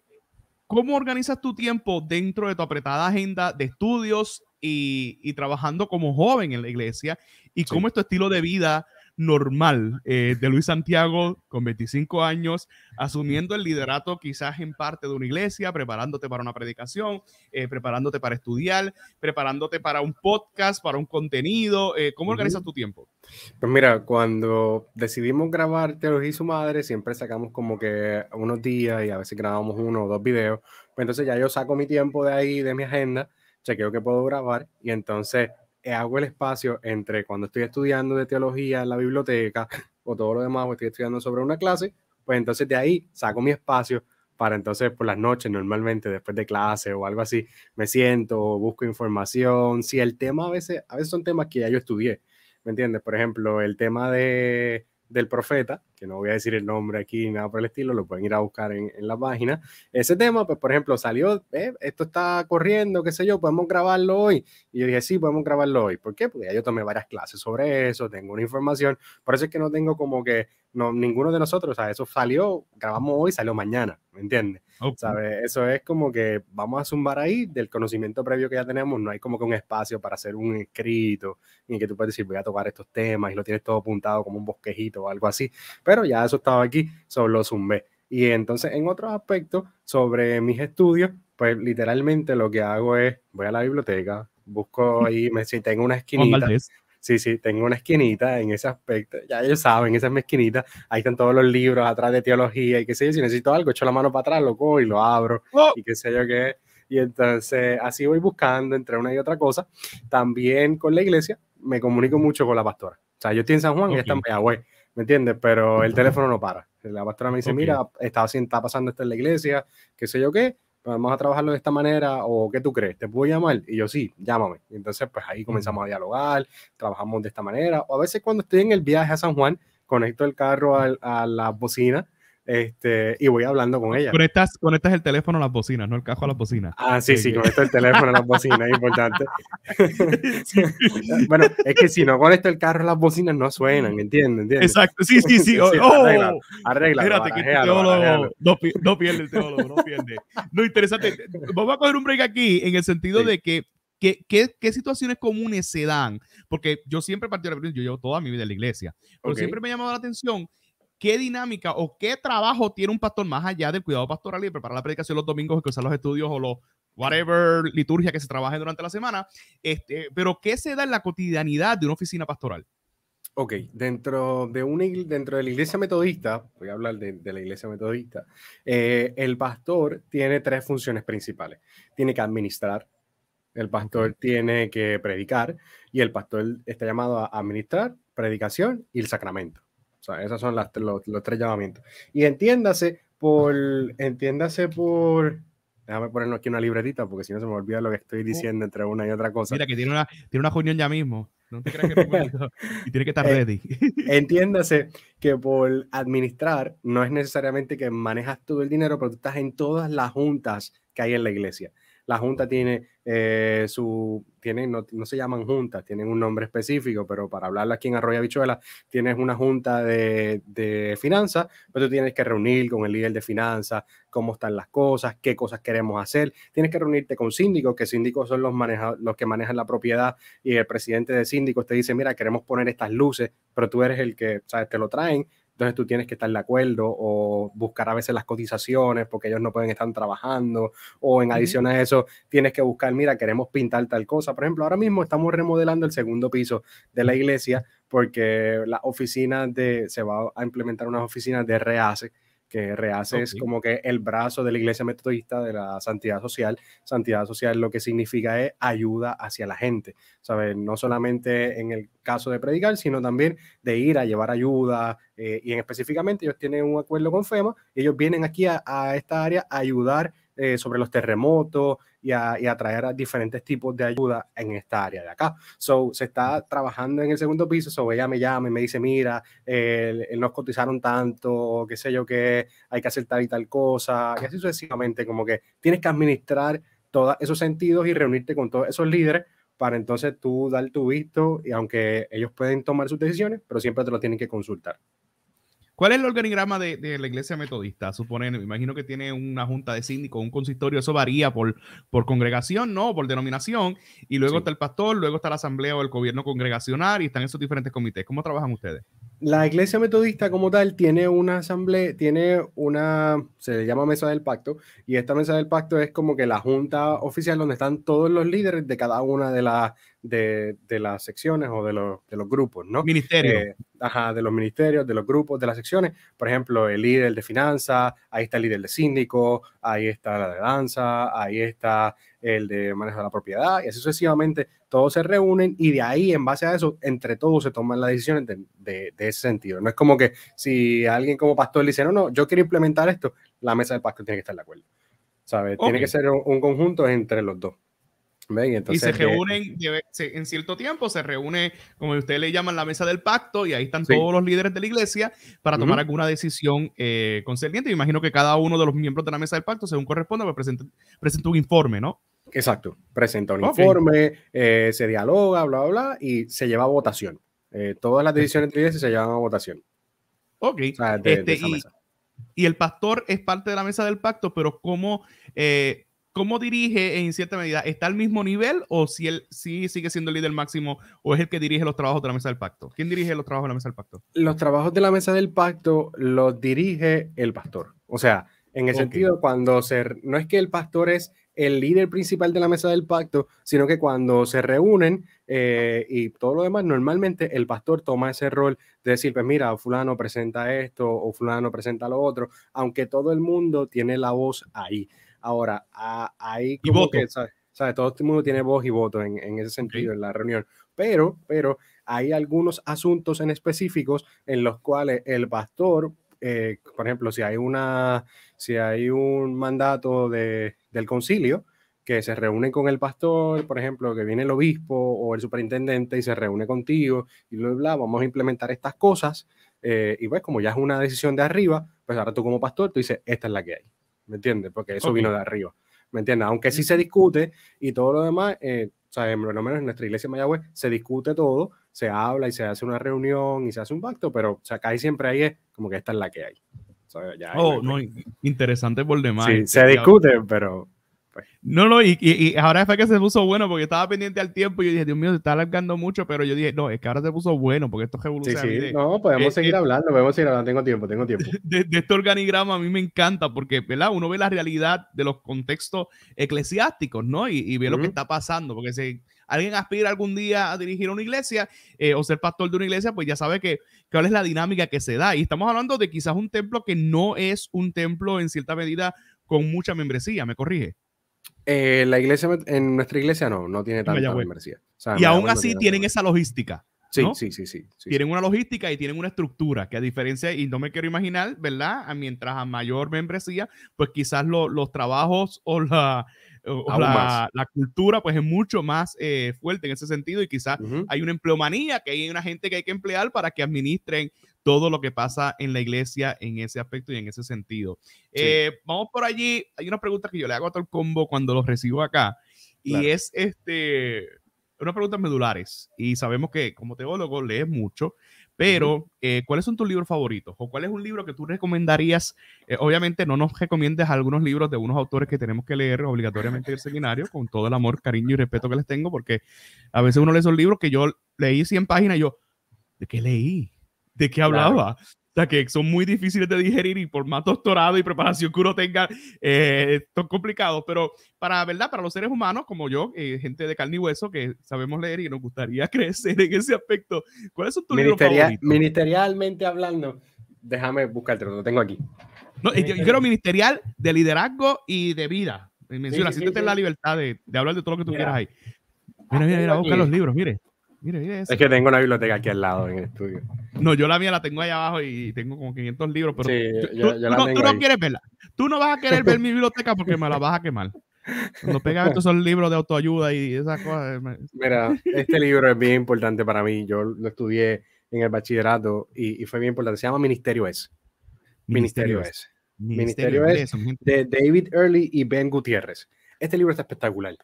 ¿Cómo organizas tu tiempo dentro de tu apretada agenda de estudios, y, trabajando como joven en la iglesia y cómo es tu estilo de vida normal eh, de Luis Santiago con 25 años, asumiendo el liderato quizás en parte de una iglesia, preparándote para una predicación, eh, preparándote para estudiar, preparándote para un podcast, para un contenido. Eh, ¿Cómo organizas tu tiempo? Pues mira, cuando decidimos grabar Teología y su madre, siempre sacamos como que unos días y a veces grabamos uno o dos videos. Pues entonces ya yo saco mi tiempo de ahí, de mi agenda chequeo que puedo grabar y entonces eh, hago el espacio entre cuando estoy estudiando de teología en la biblioteca o todo lo demás, o estoy estudiando sobre una clase, pues entonces de ahí saco mi espacio para entonces por las noches normalmente después de clase o algo así, me siento, busco información, si el tema a veces, a veces son temas que ya yo estudié, ¿me entiendes? Por ejemplo, el tema de, del profeta, que no voy a decir el nombre aquí nada por el estilo, lo pueden ir a buscar en, en la página. Ese tema, pues por ejemplo, salió, esto está corriendo, qué sé yo, podemos grabarlo hoy. Y yo dije, sí, podemos grabarlo hoy. ¿Por qué? Porque ya yo tomé varias clases sobre eso, tengo una información. Por eso es que no tengo como que, no, ninguno de nosotros, o sea, eso salió, grabamos hoy, salió mañana, ¿me entiendes? ¿Sabes? Eso es como que vamos a zumbar ahí del conocimiento previo que ya tenemos, no hay como que un espacio para hacer un escrito en que tú puedes decir, voy a tocar estos temas y lo tienes todo apuntado como un bosquejito o algo así pero ya eso estaba aquí, solo los Y entonces en otros aspectos sobre mis estudios, pues literalmente lo que hago es, voy a la biblioteca, busco ahí, me, si tengo una esquinita. Sí, sí, tengo una esquinita en ese aspecto. Ya ellos saben, esa es mi esquinita. Ahí están todos los libros atrás de teología y qué sé yo. Si necesito algo, echo la mano para atrás, lo cojo y lo abro oh. y qué sé yo qué. Y entonces así voy buscando entre una y otra cosa. También con la iglesia me comunico mucho con la pastora. O sea, yo estoy en San Juan y ella está en ¿Me entiendes? Pero el teléfono no para. La pastora me dice, mira, está, está pasando esto en la iglesia, qué sé yo qué, pues vamos a trabajarlo de esta manera o qué tú crees, ¿te puedo llamar? Y yo sí, llámame. Y entonces pues ahí comenzamos a dialogar, trabajamos de esta manera. O a veces cuando estoy en el viaje a San Juan, conecto el carro a la bocina este, y voy hablando con ella. Conectas, conectas el teléfono a las bocinas, no el cajo a las bocinas. Ah, sí, sí, eh, conecto el teléfono a las bocinas, es importante. bueno, es que si no conecto el carro a las bocinas no suenan, ¿entiendes? Exacto, sí, sí, sí. oh, arregla, que este no, pierde el teólogo, no pierde. No, interesante. Vamos a coger un break aquí en el sentido de que ¿Qué, ¿Qué, qué, situaciones comunes se dan? Porque yo siempre partí de la yo llevo toda mi vida en la iglesia, pero siempre me ha llamado la atención ¿Qué dinámica o qué trabajo tiene un pastor más allá del cuidado pastoral y preparar la predicación los domingos, que los estudios o los whatever liturgia que se trabaje durante la semana? Este, pero ¿qué se da en la cotidianidad de una oficina pastoral? Ok, dentro de, una, dentro de la iglesia metodista, voy a hablar de, la iglesia metodista, eh, el pastor tiene tres funciones principales. Tiene que administrar, el pastor tiene que predicar y el pastor está llamado a administrar, predicación y el sacramento esos son los, tres llamamientos. Y entiéndase por, entiéndase por, déjame ponernos aquí una libretita porque si no se me olvida lo que estoy uh. diciendo entre una y otra cosa. Mira que tiene una, tiene una reunión ya mismo. No te creas que y tiene que estar eh, ready. Entiéndase que por administrar no es necesariamente que manejas todo el dinero, pero tú estás en todas las juntas que hay en la iglesia. La junta tiene eh, su, no, se llaman juntas, tienen un nombre específico, pero para hablarla aquí en Arroyo Bichuela, tienes una junta de, de finanzas, pero tú tienes que reunir con el líder de finanzas, cómo están las cosas, qué cosas queremos hacer. Tienes que reunirte con síndicos, que síndicos son los, los que manejan la propiedad y el presidente de síndicos te dice, mira, queremos poner estas luces, pero tú eres el que, ¿sabes? Te lo traen entonces tú tienes que estar de acuerdo o buscar a veces las cotizaciones porque ellos no pueden estar trabajando o en adición a eso tienes que buscar, mira, queremos pintar tal cosa. Por ejemplo, ahora mismo estamos remodelando el segundo piso de la iglesia porque la oficina de, se va a implementar unas oficinas de rehace que rehace es como que el brazo de la iglesia metodista de la santidad social. Santidad social lo que significa es ayuda hacia la gente, ¿sabes? No solamente en el caso de predicar, sino también de ir a llevar ayuda. Eh, y en específicamente ellos tienen un acuerdo con FEMA, ellos vienen aquí a, a esta área a ayudar eh, sobre los terremotos y a, a, traer diferentes tipos de ayuda en esta área de acá. So, se está trabajando en el segundo piso, so ella me llama y me dice, mira, eh, nos cotizaron tanto, qué sé yo, que hay que hacer tal y tal cosa, y así sucesivamente, como que tienes que administrar todos esos sentidos y reunirte con todos esos líderes para entonces tú dar tu visto y aunque ellos pueden tomar sus decisiones, pero siempre te lo tienen que consultar. ¿Cuál es el organigrama de, la iglesia metodista? Suponen, me imagino que tiene una junta de síndicos, un consistorio, eso varía por, por congregación, ¿no? Por denominación. Y luego está el pastor, luego está la asamblea o el gobierno congregacional y están esos diferentes comités. ¿Cómo trabajan ustedes? la iglesia metodista como tal tiene una asamblea, tiene una, se le llama mesa del pacto, y esta mesa del pacto es como que la junta oficial donde están todos los líderes de cada una de, las de, las secciones o de los, de los grupos, ¿no? Ministerios. Eh, ajá, de los ministerios, de los grupos, de las secciones. Por ejemplo, el líder de finanzas, ahí está el líder de síndico, ahí está la de danza, ahí está el de manejo la propiedad, y así sucesivamente, todos se reúnen y de ahí, en base a eso, entre todos se toman las decisiones de, ese sentido. No es como que si alguien como pastor le dice, no, no, yo quiero implementar esto, la mesa del pacto tiene que estar de acuerdo. sabe Tiene que ser un, conjunto entre los dos. y se reúnen en cierto tiempo, se reúne, como ustedes le llaman, la mesa del pacto, y ahí están todos los líderes de la iglesia para tomar alguna decisión eh, concerniente. imagino que cada uno de los miembros de la mesa del pacto, según corresponda, pues presenta un informe, ¿no? Exacto, presenta un informe, eh, se dialoga, bla, bla, bla, y se lleva a votación. Eh, todas las decisiones de se llevan a votación. Ok. Este, y, el pastor es parte de la mesa del pacto, pero ¿cómo, eh, cómo dirige en cierta medida? ¿Está al mismo nivel o si él sí sigue siendo el líder máximo o es el que dirige los trabajos de la mesa del pacto? ¿Quién dirige los trabajos de la mesa del pacto? Los trabajos de la mesa del pacto los dirige el pastor. O sea, en el sentido cuando ser no es que el pastor es el líder principal de la mesa del pacto, sino que cuando se reúnen eh, y todo lo demás, normalmente el pastor toma ese rol de decir, pues mira, fulano presenta esto o fulano presenta lo otro, aunque todo el mundo tiene la voz ahí. Ahora, ahí como que, Todo el mundo tiene voz y voto en, ese sentido, en la reunión. Pero, pero hay algunos asuntos en específicos en los cuales el pastor eh, por ejemplo, si hay, una, si hay un mandato de, del concilio, que se reúne con el pastor, por ejemplo, que viene el obispo o el superintendente y se reúne contigo y bla, bla, vamos a implementar estas cosas. Eh, y pues como ya es una decisión de arriba, pues ahora tú como pastor, tú dices, esta es la que hay, ¿me entiendes? Porque eso vino de arriba, ¿me entiendes? Aunque sí se discute y todo lo demás, eh, o sea, por lo menos en nuestra iglesia de Mayagüez se discute todo, se habla y se hace una reunión y se hace un pacto, pero o sea, siempre ahí es como que esta es la que hay. Oh, no, interesante por demás. Este, se discute, pero... Pues. No, no, y, y, ahora fue que se puso bueno porque estaba pendiente al tiempo y yo dije, Dios mío, se está alargando mucho, pero yo dije, no, es que ahora se puso bueno porque esto es revolucionario. Sí, sí, no, podemos eh, seguir eh, hablando, podemos seguir hablando, tengo tiempo, tengo tiempo. De, este organigrama a mí me encanta porque, ¿verdad? Uno ve la realidad de los contextos eclesiásticos, ¿no? Y, ve lo que está pasando, porque se alguien aspira algún día a dirigir una iglesia eh, o ser pastor de una iglesia, pues ya sabe que cuál es la dinámica que se da. Y estamos hablando de quizás un templo que no es un templo en cierta medida con mucha membresía, me corrige. Eh, la iglesia, en nuestra iglesia no, no tiene tanta membresía. y aún así tienen esa logística. Sí, sí, sí, sí, Tienen una logística y tienen una estructura que a diferencia, y no me quiero imaginar, ¿verdad? Mientras a mayor membresía, pues quizás los trabajos o la, la, cultura pues es mucho más eh, fuerte en ese sentido y quizás hay una empleomanía, que hay una gente que hay que emplear para que administren todo lo que pasa en la iglesia en ese aspecto y en ese sentido. Eh, vamos por allí, hay una pregunta que yo le hago a todo el combo cuando los recibo acá y es este, unas preguntas medulares y sabemos que como teólogo lees mucho pero, eh, ¿cuáles son tus libros favoritos? ¿O cuál es un libro que tú recomendarías? Eh, obviamente, no nos recomiendes algunos libros de unos autores que tenemos que leer obligatoriamente en el seminario, con todo el amor, cariño y respeto que les tengo, porque a veces uno lee esos libros que yo leí 100 páginas y yo, ¿de qué leí? ¿De qué hablaba? que son muy difíciles de digerir y por más doctorado y preparación que uno tenga, eh, son complicados. Pero para, ¿verdad? Para los seres humanos como yo, eh, gente de carne y hueso que sabemos leer y nos gustaría crecer en ese aspecto, ¿cuáles son tus libros Ministerialmente hablando, déjame buscarte, lo tengo aquí. No, eh, yo, quiero ministerial de liderazgo y de vida. Eh, menciona, siéntete la libertad de, de, hablar de todo lo que tú quieras ahí. Ah, mira, mira, mira, busca los libros, mire. Es que tengo una biblioteca aquí al lado en el estudio. No, yo la mía la tengo ahí abajo y tengo como 500 libros, pero tú, no, quieres verla. Tú no vas a querer ver mi biblioteca porque me la vas a quemar. Cuando pegas estos son libros de autoayuda y esas cosas. Eh, mira, este libro es bien importante para mí. Yo lo estudié en el bachillerato y, fue bien importante. Se llama Ministerio e S. Ministerio, e e S. Ministerio, S. De David Early y Ben Gutiérrez. Este libro está espectacular.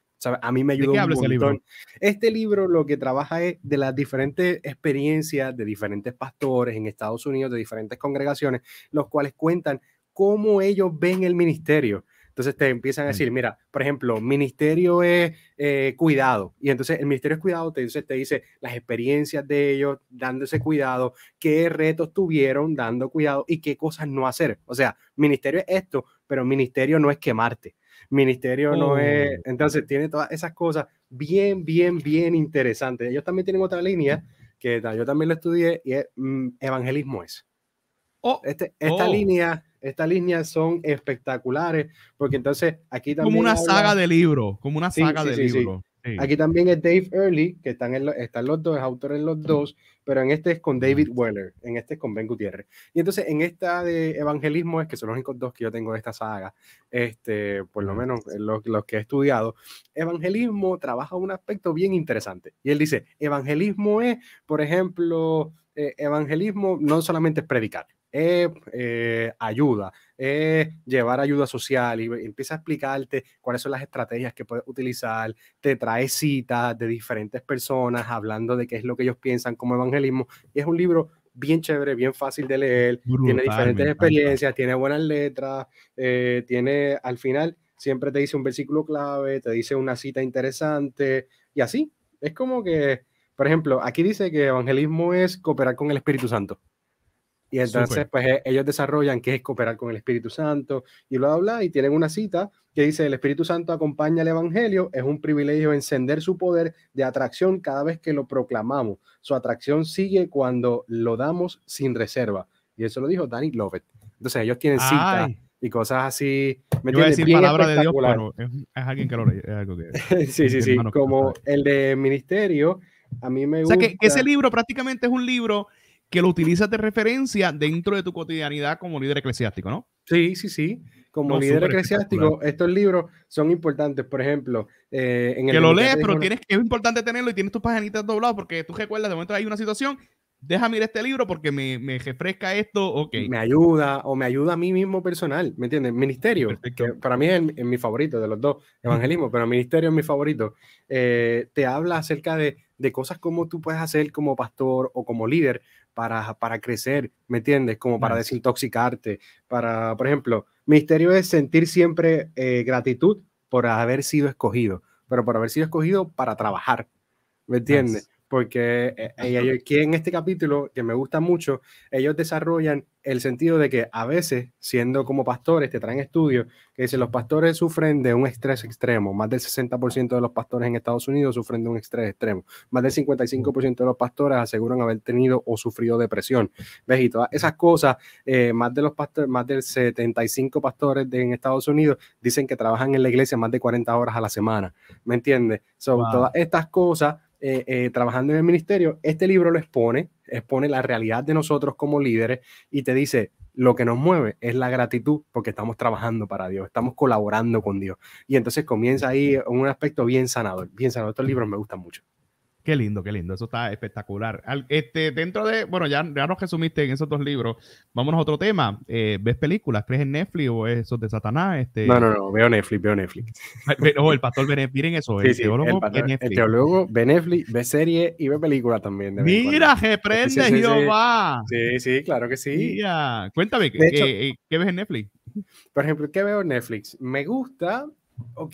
A mí me ayudó un montón. Este libro? lo que trabaja es de las diferentes experiencias de diferentes pastores en Estados Unidos, de diferentes congregaciones, los cuales cuentan cómo ellos ven el ministerio. Entonces te empiezan a decir, mira, por ejemplo, ministerio es eh, cuidado. Y entonces el ministerio es cuidado, te te dice las experiencias de ellos dándose cuidado, qué retos tuvieron dando cuidado y qué cosas no hacer. O sea, ministerio es esto, pero ministerio no es quemarte ministerio no oh. es. Entonces tiene todas esas cosas bien, bien, bien interesantes. Ellos también tienen otra línea que yo también lo estudié y es mm, evangelismo es. Oh, este, esta oh. línea, esta línea son espectaculares porque entonces aquí también como una saga de libro, como una saga de sí, libro. Aquí también es Dave Early, que están, los dos, es autor en los dos, pero en este es con David Weller, en este es con Ben Gutiérrez. Y entonces en esta de evangelismo es que son los únicos dos que yo tengo de esta saga, este, por lo menos eh, los, que he estudiado. Evangelismo trabaja un aspecto bien interesante. Y él dice, evangelismo es, por ejemplo, eh, evangelismo no solamente es predicar, es eh, eh, ayuda, es eh, llevar ayuda social y empieza a explicarte cuáles son las estrategias que puedes utilizar, te trae citas de diferentes personas hablando de qué es lo que ellos piensan como evangelismo. Y es un libro bien chévere, bien fácil de leer, tiene diferentes experiencias, tiene buenas letras, tiene al final siempre te dice un versículo clave, te dice una cita interesante y así. Es como que, por ejemplo, aquí dice que evangelismo es cooperar con el Espíritu Santo. Y entonces, pues eh, ellos desarrollan qué es cooperar con el Espíritu Santo y lo habla y tienen una cita que dice, el Espíritu Santo acompaña el Evangelio, es un privilegio encender su poder de atracción cada vez que lo proclamamos. Su atracción sigue cuando lo damos sin reserva. Y eso lo dijo Danny Lovett. Entonces ellos tienen cita y cosas así. ¿me Yo voy a decir palabra de Dios, es, alguien que lo es algo que, sí, sí, sí. Como el de ministerio, a mí me gusta. O sea, que ese libro prácticamente es un libro que lo utilizas de referencia dentro de tu cotidianidad como líder eclesiástico, ¿no? Sí, sí, sí. Como líder eclesiástico, estos libros son importantes. Por ejemplo, eh, en el que lo lees, pero tienes, es importante tenerlo y tienes tus páginas dobladas porque tú recuerdas de momento hay una situación deja mirar este libro porque me, me, refresca esto, Okay. Me ayuda, o me ayuda a mí mismo personal, ¿me entiendes? Ministerio, que para mí es, mi favorito de los dos, evangelismo, pero ministerio es mi favorito. Eh, te habla acerca de, de, cosas como tú puedes hacer como pastor o como líder para, crecer, ¿me entiendes? Como para desintoxicarte, para, por ejemplo, misterio es sentir siempre eh, gratitud por haber sido escogido, pero por haber sido escogido para trabajar, ¿me entiendes? porque eh, aquí en este capítulo, que me gusta mucho, ellos desarrollan el sentido de que a veces, siendo como pastores, te traen estudios que dicen los pastores sufren de un estrés extremo. Más del 60% de los pastores en Estados Unidos sufren de un estrés extremo. Más del 55% de los pastores aseguran haber tenido o sufrido depresión. ¿Ves? Y todas esas cosas, eh, más de los pastores, más del 75 pastores de, en Estados Unidos dicen que trabajan en la iglesia más de 40 horas a la semana. ¿Me entiendes? Son todas estas cosas eh, eh, trabajando en el ministerio, este libro lo expone, expone la realidad de nosotros como líderes y te dice, lo que nos mueve es la gratitud porque estamos trabajando para Dios, estamos colaborando con Dios. Y entonces comienza ahí un aspecto bien sanador, bien sanador. Estos libros me gustan mucho. Qué lindo, qué lindo. Eso está espectacular. este, dentro de, bueno, ya, nos resumiste en esos dos libros. Vámonos a otro tema. Eh, ¿Ves películas? ¿Crees en Netflix o esos de Satanás? Este, no, no, no. Veo Netflix, veo Netflix. O el pastor ve Miren eso. el, teólogo, el, el teólogo ve Netflix, ve serie y ve películas también. De Mira, reprende sí, Jehová. Sí, sí, claro que sí. Mira. Cuéntame, eh, ¿qué ves en Netflix? Por ejemplo, ¿qué veo en Netflix? Me gusta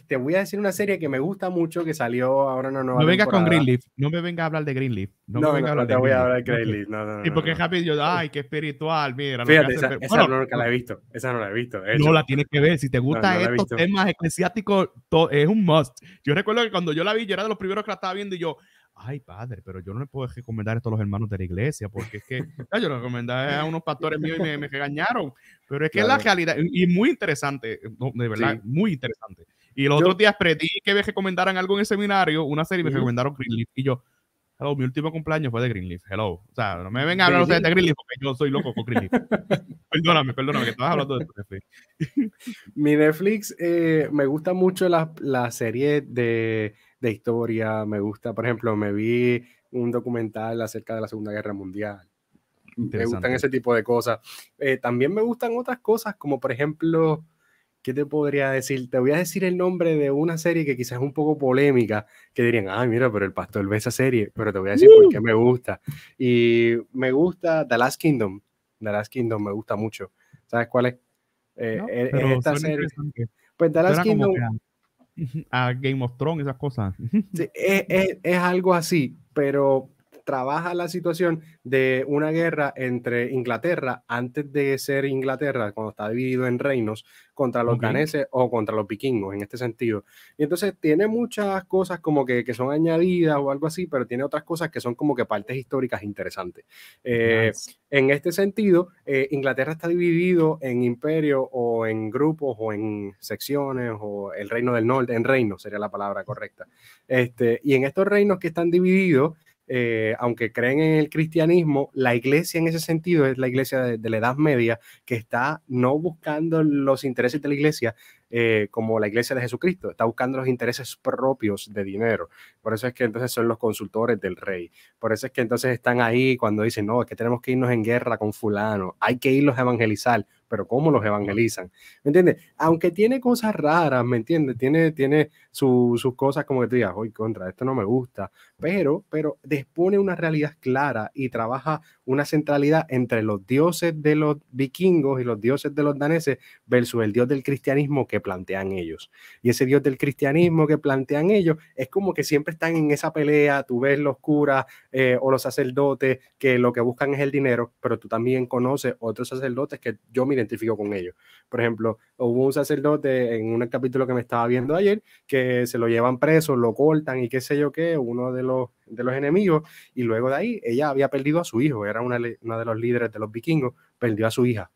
te voy a decir una serie que me gusta mucho que salió ahora No vengas con Greenleaf, no me venga a hablar de Greenleaf. No, no me venga a hablar te de voy a hablar de Greenleaf. No, no, porque Happy yo, ay, qué espiritual, mira. esa, no la he visto, esa no la he visto. no la tienes que ver, si te gusta estos temas eclesiásticos, es un must. Yo recuerdo que cuando yo la vi, yo era de los primeros que la estaba viendo y yo, ay padre, pero yo no le puedo recomendar esto a los hermanos de la iglesia, porque es que yo lo recomendé a unos pastores míos y me, me regañaron. Pero es que es la realidad, y muy interesante, eh, de verdad, muy interesante. Y los otros días pedí que me recomendaran algo en el seminario, una serie, me recomendaron Greenleaf, y yo, hello, mi último cumpleaños fue de Greenleaf, hello. O sea, no me vengan a hablar ustedes de Greenleaf porque yo soy loco con Greenleaf. perdóname, perdóname, que estabas hablando de Netflix. mi Netflix, eh, me gusta mucho la, la serie de, de historia, me gusta, por ejemplo, me vi un documental acerca de la Segunda Guerra Mundial me gustan ese tipo de cosas. Eh, también me gustan otras cosas, como por ejemplo, ¿qué te podría decir? Te voy a decir el nombre de una serie que quizás es un poco polémica, que dirían, ay, mira, pero el pastor ve esa serie, pero te voy a decir por qué me gusta. Y me gusta The Last Kingdom. The Last Kingdom me gusta mucho. ¿Sabes cuál es? es eh, e-, esta serie. Pues The Last Kingdom. A Game of Thrones, esas cosas. es, e-, es algo así, pero trabaja la situación de una guerra entre Inglaterra, antes de ser Inglaterra, cuando está dividido en reinos, contra los caneses o contra los vikingos en este sentido. Y entonces tiene muchas cosas como que, son añadidas o algo así, pero tiene otras cosas que son como que partes históricas interesantes. Eh, en este sentido, eh, Inglaterra está dividido en imperio o en grupos o en secciones o el reino del norte, en reino sería la palabra correcta. Este, y en estos reinos que están divididos, eh, aunque creen en el cristianismo, la iglesia en ese sentido es la iglesia de, la Edad Media que está no buscando los intereses de la iglesia eh, como la iglesia de Jesucristo, está buscando los intereses propios de dinero. Por eso es que entonces son los consultores del rey. Por eso es que entonces están ahí cuando dicen, no, es que tenemos que irnos en guerra con fulano, hay que irlos a evangelizar pero cómo los evangelizan, ¿me entiendes? Aunque tiene cosas raras, ¿me entiendes? Tiene, tiene sus cosas como que te digas, hoy contra, esto no me gusta, pero, pero dispone una realidad clara y trabaja una centralidad entre los dioses de los vikingos y los dioses de los daneses versus el dios del cristianismo que plantean ellos. Y ese dios del cristianismo que plantean ellos es como que siempre están en esa pelea, tú ves los curas eh, o los sacerdotes que lo que buscan es el dinero, pero tú también conoces otros sacerdotes que yo me identifico con ellos. Por ejemplo, hubo un sacerdote en un capítulo que me estaba viendo ayer que se lo llevan preso, lo cortan y qué sé yo qué, uno de los de los enemigos y luego de ahí ella había perdido a su hijo, era una, de los líderes de los vikingos, perdió a su hija.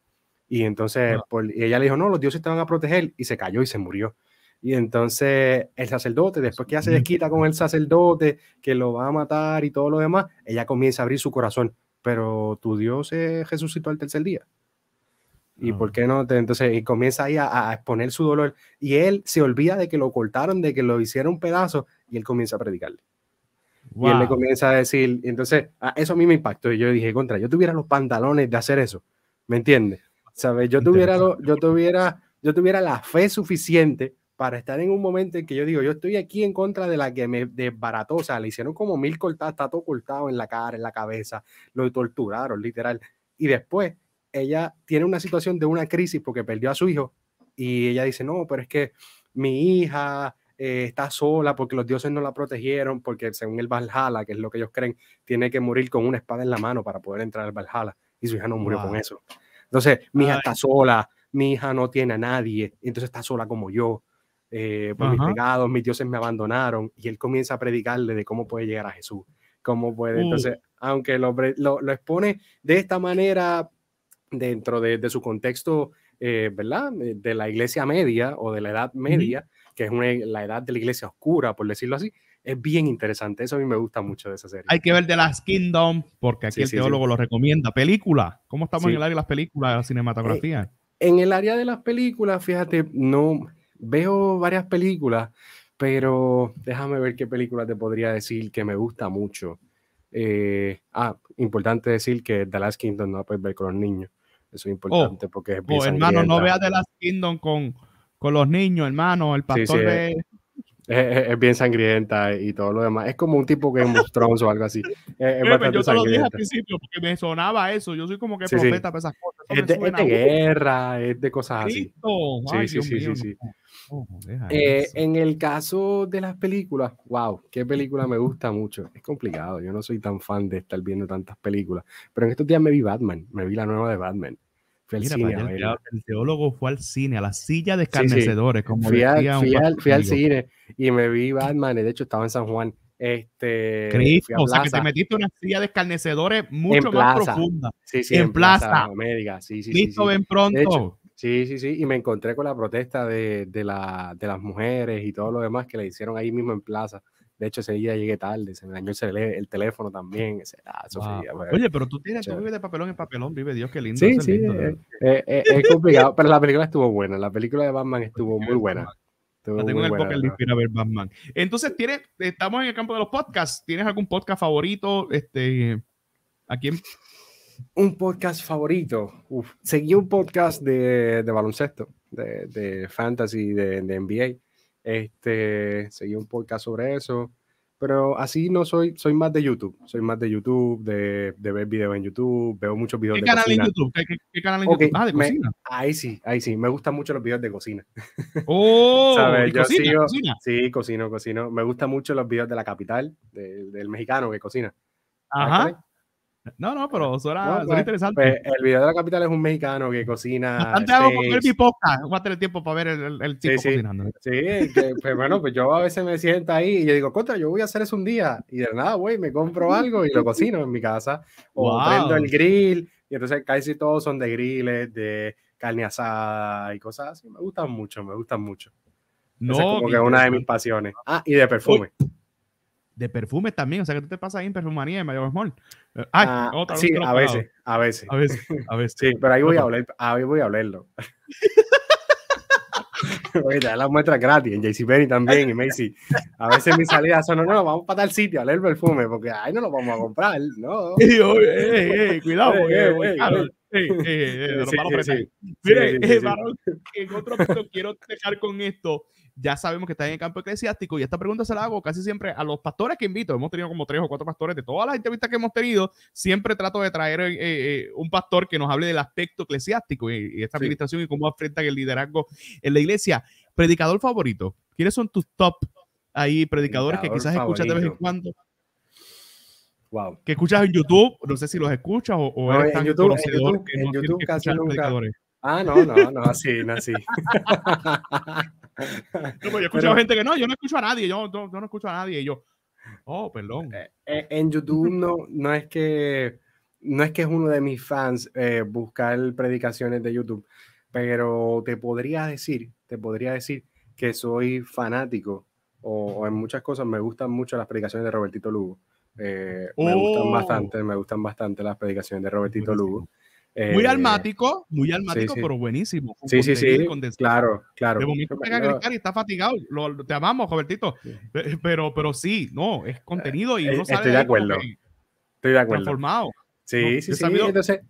Y entonces ah. ella le dijo, no, los dioses te van a proteger y se cayó y se murió. Y entonces el sacerdote, después que hace desquita con el sacerdote, que lo va a matar y todo lo demás, ella comienza a abrir su corazón. Pero tu Dios es resucitó al tercer día. ¿Y por ah. qué no? Entonces, y comienza ahí a, exponer su dolor. Y él se olvida de que lo cortaron, de que lo hicieron un pedazo, y él comienza a predicarle. Y él le comienza a decir, entonces, ah, eso a mí me impactó. Y yo dije, contra, yo tuviera los pantalones de hacer eso, ¿me entiendes? ¿Sabes? Yo tuviera, yo, tuviera, yo tuviera la fe suficiente para estar en un momento en que yo digo, yo estoy aquí en contra de la que me desbarató, o sea, le hicieron como mil cortadas, está todo en la cara, en la cabeza, lo torturaron, literal. Y después, ella tiene una situación de una crisis porque perdió a su hijo y ella dice, no, pero es que mi hija, eh, está sola porque los dioses no la protegieron, porque según el Valhalla, que es lo que ellos creen, tiene que morir con una espada en la mano para poder entrar al Valhalla. Y su hija no murió con eso. Entonces, mi hija está sola, mi hija no tiene a nadie, entonces está sola como yo. Eh, por mis pecados, mis dioses me abandonaron. Y él comienza a predicarle de cómo puede llegar a Jesús, cómo puede. Uh. Entonces, aunque lo, expone de esta manera dentro de, su contexto, eh, ¿verdad? De la iglesia media o de la edad media que es la edad de la iglesia oscura, por decirlo así, es bien interesante. Eso a mí me gusta mucho de esa serie. Hay que ver The Last Kingdom, porque aquí el teólogo lo recomienda. Película, ¿cómo estamos en el área de las películas, de la cinematografía? Eh, en el área de las películas, fíjate, no veo varias películas, pero déjame ver qué película te podría decir que me gusta mucho. Eh, ah, importante decir que The Last Kingdom no puedes ver con los niños. Eso es oh, importante porque es oh, bien oh, hermano, no veas The Last Kingdom con con los niños, hermano, el pastor es, bien sangrienta y todo lo demás. Es como un tipo que es monstruoso o algo así. Pues, yo te lo dije al principio porque me sonaba eso. Yo soy como que profeta para esas cosas. es de, guerra, es de cosas así. sí, sí, sí, eh, en el caso de las películas, wow, qué película me gusta mucho. Es complicado, yo no soy tan fan de estar viendo tantas películas, pero en estos días me vi Batman, me vi la nueva de Batman el, teólogo fue al cine, a la silla de escarnecedores, como fui Al, cine y me vi Batman, de hecho estaba en San Juan. Este, Cristo, o sea que te metiste una silla de escarnecedores mucho más profunda. en, Plaza. listo, Sí, sí, ven pronto. sí, sí, sí. Y me encontré con la protesta de, de las mujeres y todo lo demás que le hicieron ahí mismo en Plaza. De hecho, ese día llegué tarde, se me dañó el, el teléfono también. Ah, Oye, pero tú, tienes, tú vives de papelón en papelón, vive Dios, qué lindo. Sí, sí, eh, eh, eh, es complicado, pero la película estuvo buena, la película de Batman estuvo muy buena. la tengo en el ver Batman. Entonces, ¿tienes, estamos en el campo de los podcasts. ¿Tienes algún podcast favorito? Este, ¿A quién? Un podcast favorito. Uf. Seguí un podcast de, de baloncesto, de, de fantasy, de, de NBA este, seguí un podcast sobre eso. Pero así no soy, soy más de YouTube. Soy más de YouTube, de, de ver videos en YouTube, veo muchos videos de cocina. ¿Qué canal En YouTube? ¿Qué, canal en YouTube? Ah, de cocina. ahí sí, ahí sí. Me gustan mucho los videos de cocina. Oh, ¿sabes? Yo cocina, Sí, cocino, cocino. Me gustan mucho los videos de la capital, del mexicano que cocina. Ajá. No, no, pero eso pues, interesante. Pues, el video de la capital es un mexicano que cocina. Antes hago ver mi poca. Voy a tener tiempo para ver el, el, sí, cocinando. Sí, sí que, pues bueno, pues yo a veces me siento ahí y yo digo, contra, yo voy a hacer eso un día. Y de nada, güey, me compro algo y lo cocino en mi casa. O prendo el grill. Y entonces casi todos son de grilles, de carne asada y cosas así. Me gustan mucho, me gustan mucho. No. Entonces, como que es una de mis pasiones. Ah, y de perfume de perfumes también. O sea, que tú te pasas ahí en perfumanía en Mayor Mall. ah, ah otra, sí, a veces, a veces, a veces. A veces, Sí, pero ahí voy a hablar, ahí voy a hablarlo. Oye, las gratis en JCPenney también y Macy. A veces mis salidas son, no, no, vamos para tal sitio a leer perfume porque ahí no lo vamos a comprar, ¿no? Y eh, eh, cuidado, porque, Mire, en otro punto quiero dejar con esto ya sabemos que está en el campo eclesiástico y esta pregunta se la hago casi siempre a los pastores que invito. Hemos tenido como tres o cuatro pastores de todas las entrevistas que hemos tenido. Siempre trato de traer eh, eh, un pastor que nos hable del aspecto eclesiástico y, esta administración y cómo afrentan el liderazgo en la iglesia. Predicador favorito, ¿quiénes son tus top ahí predicadores que quizás escuchas de vez en cuando? Wow. Que escuchas en YouTube, no sé si los escuchas o, o en YouTube, en YouTube, en YouTube casi nunca. Ah, no, no, no, así, así. Pues, yo he escuchado gente que no, yo no escucho a nadie, yo, no escucho a nadie. yo, oh, perdón. Eh, eh, en YouTube no, no es que no es que es uno de mis fans eh, buscar predicaciones de YouTube, pero te podría decir, te podría decir que soy fanático o, en muchas cosas me gustan mucho las predicaciones de Robertito Lugo. Me gustan oh. bastante, me gustan bastante las predicaciones de Robertito Lugo muy eh, almático, muy almático, pero buenísimo. sí, sí, sí, Claro, claro. De momento y está fatigado. te amamos, Jobertito. Eh, pero, pero sí, no, es eh, contenido y no sale Estoy de acuerdo. Estoy de acuerdo. Transformado. Sí, sí, sí. Entonces,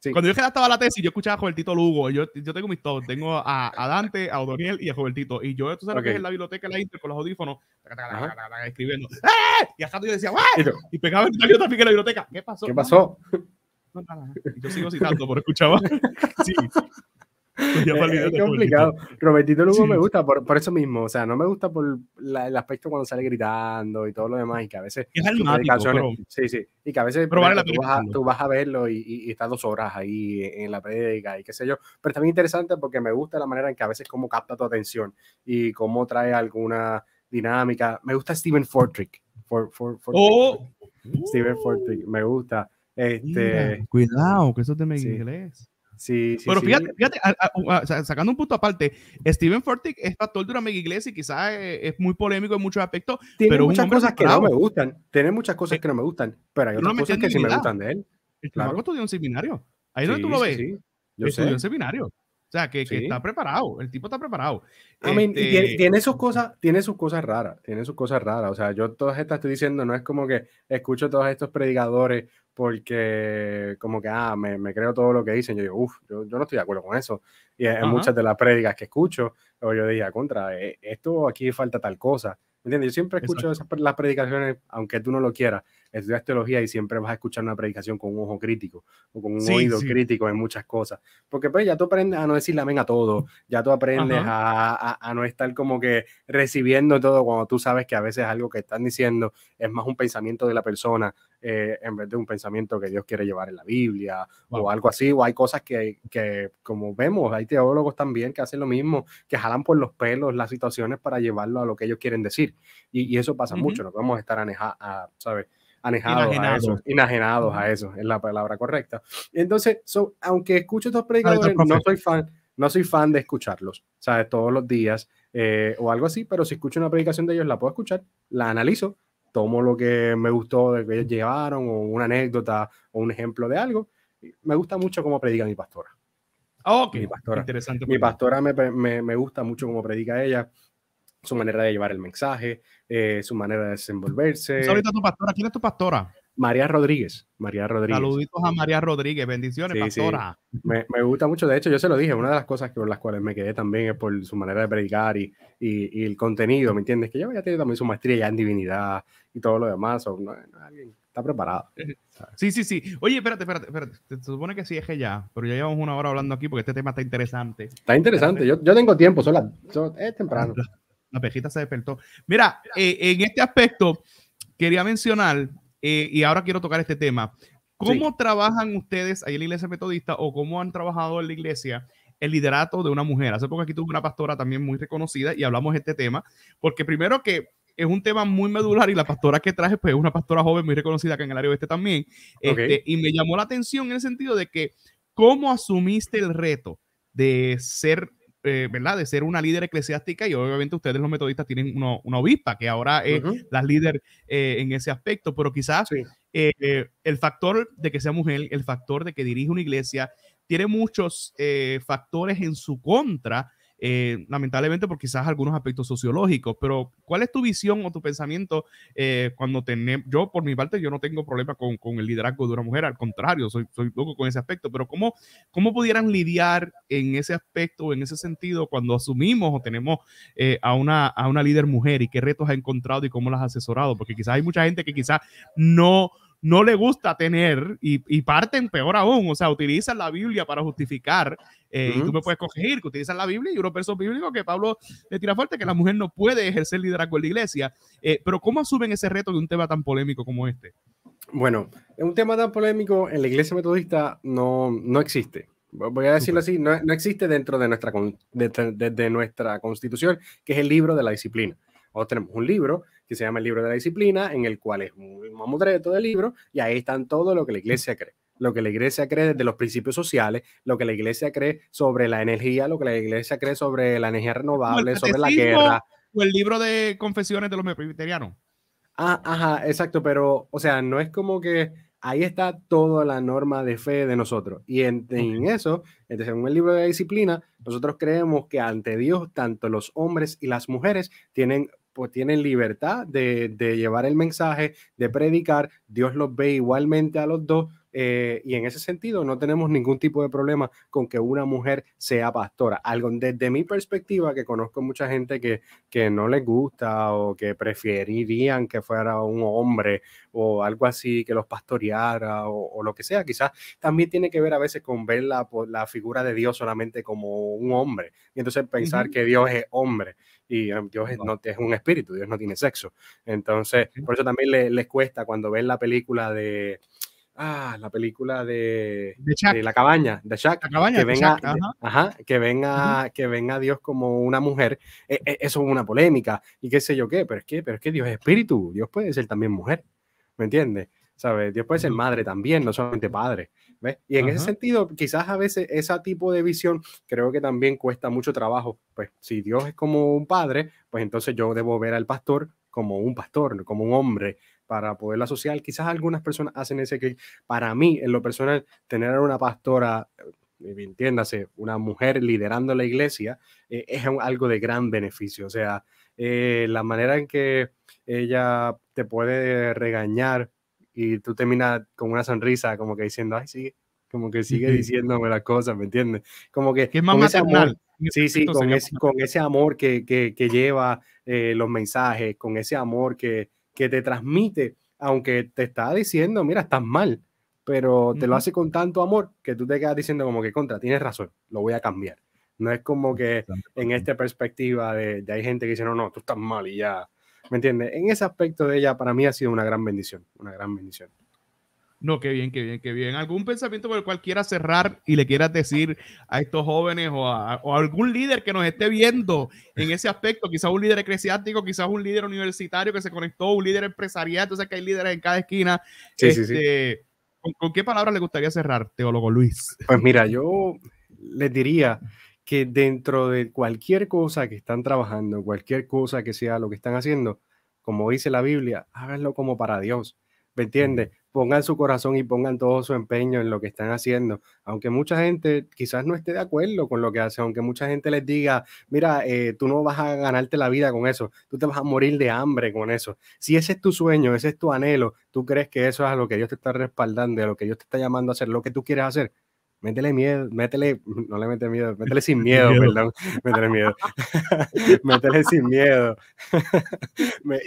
Sí. Cuando yo quedaba la tesis, yo escuchaba a Jobertito Lugo. Yo, yo tengo mis todos. Tengo a, a, Dante, a Odoniel y a Jovertito, Y yo, tú sabes lo que es en la biblioteca, la Inter, con los audífonos, escribiendo. ¡Eh! Y hasta yo decía, Y, pegaba el yo también en la biblioteca. ¿Qué pasó? ¿Qué pasó? Yo sigo citando, por escuchaba. Sí. Pues es, complicado. Robertito, Lugo me gusta por, eso mismo. O sea, no me gusta por el aspecto cuando sale gritando y todo lo demás. Y que a veces. Es Sí, sí. Y que a veces tú, vas a, verlo y, y, estás dos horas ahí en la predica y qué sé yo. Pero también interesante porque me gusta la manera en que a veces cómo capta tu atención y cómo trae alguna dinámica. Me gusta Steven Fortrick. oh. Steven Fortrick, me gusta. Este, cuidado, que eso es de mega sí. inglés. Sí, Pero fíjate, fíjate sacando un punto aparte, Steven Furtick es pastor de una mega iglesia y quizás es, muy polémico en muchos aspectos. Tiene pero muchas cosas que no me gustan, tiene muchas cosas eh, que no me gustan, pero hay otras cosas que sí me gustan de él. El claro. estudió un seminario. Ahí donde tú lo ves, Yo estudió un seminario. O sea, que, está preparado, el tipo está preparado. tiene, este tiene, sus cosas, tiene sus cosas raras, tiene sus cosas raras. O sea, yo todas estas estoy diciendo, no es como que escucho todos estos predicadores porque como que, ah, me, creo todo lo que dicen. Yo digo, uff, yo, no estoy de acuerdo con eso. Y en muchas de las prédicas que escucho, yo digo, contra, eh, esto aquí falta tal cosa. ¿Me entiendes? Yo siempre escucho esas, las predicaciones, aunque tú no lo quieras estudias teología y siempre vas a escuchar una predicación con un ojo crítico o con un oído crítico en muchas cosas. Porque pues ya tú aprendes a no decir amén a todo, ya tú aprendes a, a, no estar como que recibiendo todo cuando tú sabes que a veces algo que están diciendo es más un pensamiento de la persona eh, en vez de un pensamiento que Dios quiere llevar en la Biblia o algo así. O hay cosas que, que, como vemos, hay teólogos también que hacen lo mismo, que jalan por los pelos las situaciones para llevarlo a lo que ellos quieren decir. Y, eso pasa mucho, no podemos estar anejados, ¿sabes? anejados a eso, a eso, es la palabra correcta. Entonces, aunque escucho estos predicadores, no, soy fan, no soy fan de escucharlos, ¿sabes? Todos los días eh, o algo así, pero si escucho una predicación de ellos, la puedo escuchar, la analizo, tomo lo que me gustó de que ellos llevaron, o una anécdota, o un ejemplo de algo. Me gusta mucho cómo predica mi pastora. okay. mi pastora. Interesante. Mi pastora me, me, me gusta mucho cómo predica ella su manera de llevar el mensaje, eh, su manera de desenvolverse. Pues ahorita tu pastora, ¿quién es tu pastora? María Rodríguez. María Rodríguez. Saluditos a María Rodríguez, bendiciones, pastora. Me, gusta mucho, de hecho, yo se lo dije, una de las cosas por las cuales me quedé también es por su manera de predicar y, el contenido, ¿me entiendes? Que yo ya tiene también su maestría ya en divinidad y todo lo demás, alguien está preparado. Sí, sí, sí. Oye, espérate, espérate, espérate. Se supone que sí es que ya, pero ya llevamos una hora hablando aquí porque este tema está interesante. Está interesante, yo, tengo tiempo, es temprano. La pejita se despertó. Mira, eh, en este aspecto quería mencionar, eh, y ahora quiero tocar este tema. ¿Cómo trabajan ustedes ahí en la iglesia metodista o cómo han trabajado en la iglesia el liderato de una mujer? Hace poco aquí tuve una pastora también muy reconocida y hablamos de este tema, porque primero que es un tema muy medular y la pastora que traje pues, es una pastora joven muy reconocida que en el área oeste también. Este, y me llamó la atención en el sentido de que cómo asumiste el reto de ser eh, de ser una líder eclesiástica y obviamente ustedes los metodistas tienen una obispa que ahora es la líder eh, en ese aspecto, pero quizás eh, el factor de que sea mujer, el factor de que dirige una iglesia, tiene muchos factores en su contra eh, lamentablemente por quizás algunos aspectos sociológicos, pero ¿cuál es tu visión o tu pensamiento eh, cuando tenemos, yo por mi parte, yo no tengo problema con, el liderazgo de una mujer, al contrario, soy, soy loco con ese aspecto, pero ¿cómo, ¿cómo pudieran lidiar en ese aspecto, o en ese sentido, cuando asumimos o tenemos eh, a, una, a una líder mujer y qué retos ha encontrado y cómo las has asesorado? Porque quizás hay mucha gente que quizás no no le gusta tener y, parten peor aún, o sea, utilizan la Biblia para justificar, eh, y tú me puedes coger que utilizan la Biblia y unos versos bíblicos que Pablo le tira fuerte, que la mujer no puede ejercer liderazgo en la iglesia, eh, pero ¿cómo asumen ese reto de un tema tan polémico como este? Bueno, un tema tan polémico en la iglesia metodista no, no existe. Voy a decirlo así, no, no existe dentro de nuestra, de, nuestra constitución, que es el libro de la disciplina. O tenemos un libro que se llama el libro de la disciplina, en el cual es un mamotreto de libro, y ahí están todo lo que la iglesia cree lo que la iglesia cree desde los principios sociales, lo que la iglesia cree sobre la energía, lo que la iglesia cree sobre la energía renovable, sobre la guerra. O el libro de confesiones de los presbiterianos. Ah, ajá, exacto, pero, o sea, no es como que ahí está toda la norma de fe de nosotros. Y en, en eso, según el libro de la disciplina, nosotros creemos que ante Dios, tanto los hombres y las mujeres tienen pues tienen libertad de, de llevar el mensaje, de predicar. Dios los ve igualmente a los dos eh, y en ese sentido no tenemos ningún tipo de problema con que una mujer sea pastora. Algo desde mi perspectiva, que conozco mucha gente que, que no les gusta o que preferirían que fuera un hombre o algo así que los pastoreara o, lo que sea, quizás también tiene que ver a veces con ver la, la figura de Dios solamente como un hombre y entonces pensar que Dios es hombre y um, Dios es, no, un espíritu, Dios no tiene sexo. Entonces, por eso también les cuesta cuando ven la película de ah, la película de, La Cabaña, de la que, venga, que, venga, Dios como una mujer, e, e, eso es una polémica y qué sé yo qué, pero es que, pero que Dios es espíritu, Dios puede ser también mujer, ¿me entiendes? ¿Sabes? Dios puede ser madre también, no solamente padre. ¿ves? Y en ese sentido, quizás a veces ese tipo de visión creo que también cuesta mucho trabajo. Pues si Dios es como un padre, pues entonces yo debo ver al pastor como un pastor, como un hombre, para poderla asociar. Quizás algunas personas hacen ese clic. Para mí, en lo personal, tener una pastora, entiéndase, eh, una mujer liderando la iglesia, eh, es algo de gran beneficio. O sea, eh, la manera en que ella te puede regañar y tú terminas con una sonrisa, como que diciendo, ay, sí, como que sigue diciéndome las cosas, ¿me entiendes? Como que... Es más con ese amor, sí, sí, con ese, amor que, lleva los mensajes, con ese amor que, que te transmite, aunque te está diciendo, mira, estás mal, pero te lo hace con tanto amor que tú te quedas diciendo como que contra, tienes razón, lo voy a cambiar. No es como que en esta perspectiva de, de hay gente que dice, no, no, tú estás mal y ya. ¿Me entiendes? En ese aspecto de ella, para mí ha sido una gran bendición, una gran bendición. No, qué bien, qué bien, qué bien. ¿Algún pensamiento por el cual quieras cerrar y le quieras decir a estos jóvenes o a, algún líder que nos esté viendo en ese aspecto? Quizás un líder eclesiástico, quizás un líder universitario que se conectó, un líder empresarial, entonces que hay líderes en cada esquina. Sí, sí, sí. Este, ¿con, qué palabra le gustaría cerrar, teólogo Luis? Pues mira, yo les diría que dentro de cualquier cosa que están trabajando, cualquier cosa que sea lo que están haciendo, como dice la Biblia, háganlo como para Dios. ¿Me entiendes? pongan su corazón y pongan todo su empeño en lo que están haciendo, aunque mucha gente quizás no esté de acuerdo con lo que hace, aunque mucha gente les diga, mira, eh, tú no vas a ganarte la vida con eso, tú te vas a morir de hambre con eso. Si ese es tu sueño, ese es tu anhelo, tú crees que eso es a lo que Dios te está respaldando, a lo que Dios te está llamando a hacer, lo que tú quieres hacer, métele miedo, métele, no le mete miedo, métele sin miedo, perdón, métele miedo, métele sin miedo,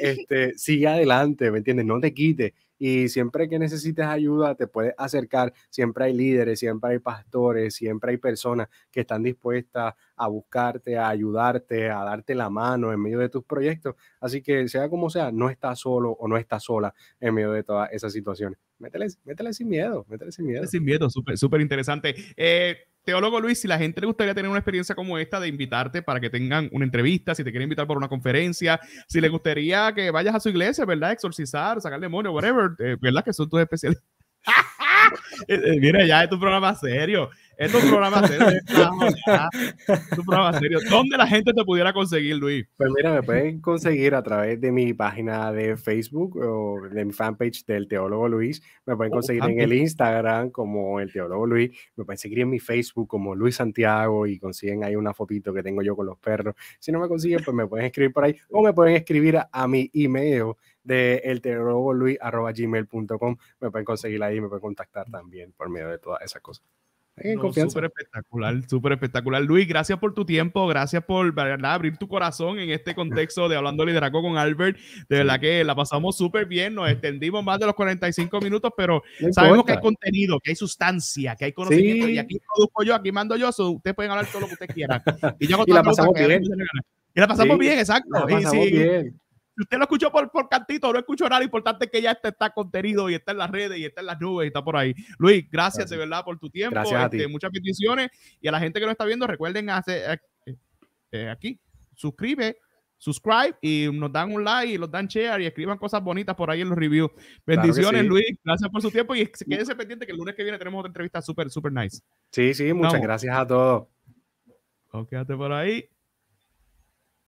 este, sigue adelante, ¿me entiendes? No te quite, y siempre que necesites ayuda te puedes acercar, siempre hay líderes, siempre hay pastores, siempre hay personas que están dispuestas a buscarte, a ayudarte, a darte la mano en medio de tus proyectos. Así que sea como sea, no estás solo o no estás sola en medio de todas esas situaciones. Métele, sin miedo, métele sin miedo. Sin miedo, súper, interesante. Eh, Teólogo Luis, si la gente le gustaría tener una experiencia como esta de invitarte para que tengan una entrevista, si te quieren invitar por una conferencia, si le gustaría que vayas a su iglesia, ¿verdad? Exorcizar, sacar demonios, whatever, eh, ¿verdad? Que son tus especiales. Eh, eh, mira, ya es tu programa serio. Esto es un programa serio. un programa serio. ¿Dónde la gente te pudiera conseguir, Luis? Pues mira, me pueden conseguir a través de mi página de Facebook o de mi fanpage del Teólogo Luis. Me pueden oh, conseguir en el Instagram como el Teólogo Luis. Me pueden seguir en mi Facebook como Luis Santiago y consiguen ahí una fotito que tengo yo con los perros. Si no me consiguen, pues me pueden escribir por ahí o me pueden escribir a, mi email de elteólogo luis Me pueden conseguir ahí, me pueden contactar también por medio de todas esas cosas. Súper espectacular, súper espectacular. Luis, gracias por tu tiempo, gracias por abrir tu corazón en este contexto de Hablando Liderazgo con Albert. De verdad que la pasamos súper bien, nos extendimos más de los 45 minutos, pero sabemos que hay contenido, que hay sustancia, que hay conocimiento. Y aquí produzco yo, aquí mando yo, ustedes pueden hablar todo lo que ustedes quieran. Y, yo la pasamos bien. Y la pasamos bien, exacto usted lo escuchó por, por cantito, no escuchó nada, importante que ya este está contenido y está en las redes y está en las nubes y está por ahí. Luis, gracias, de verdad por tu tiempo. Este, muchas bendiciones. Y a la gente que nos está viendo, recuerden hacer eh, eh, aquí, suscribe, subscribe y nos dan un like y nos dan share y escriban cosas bonitas por ahí en los reviews. Bendiciones, Luis. Gracias por su tiempo y quédense pendiente que el lunes que viene tenemos otra entrevista súper, súper nice. Sí, sí, muchas gracias a todos. Oh, quédate por ahí.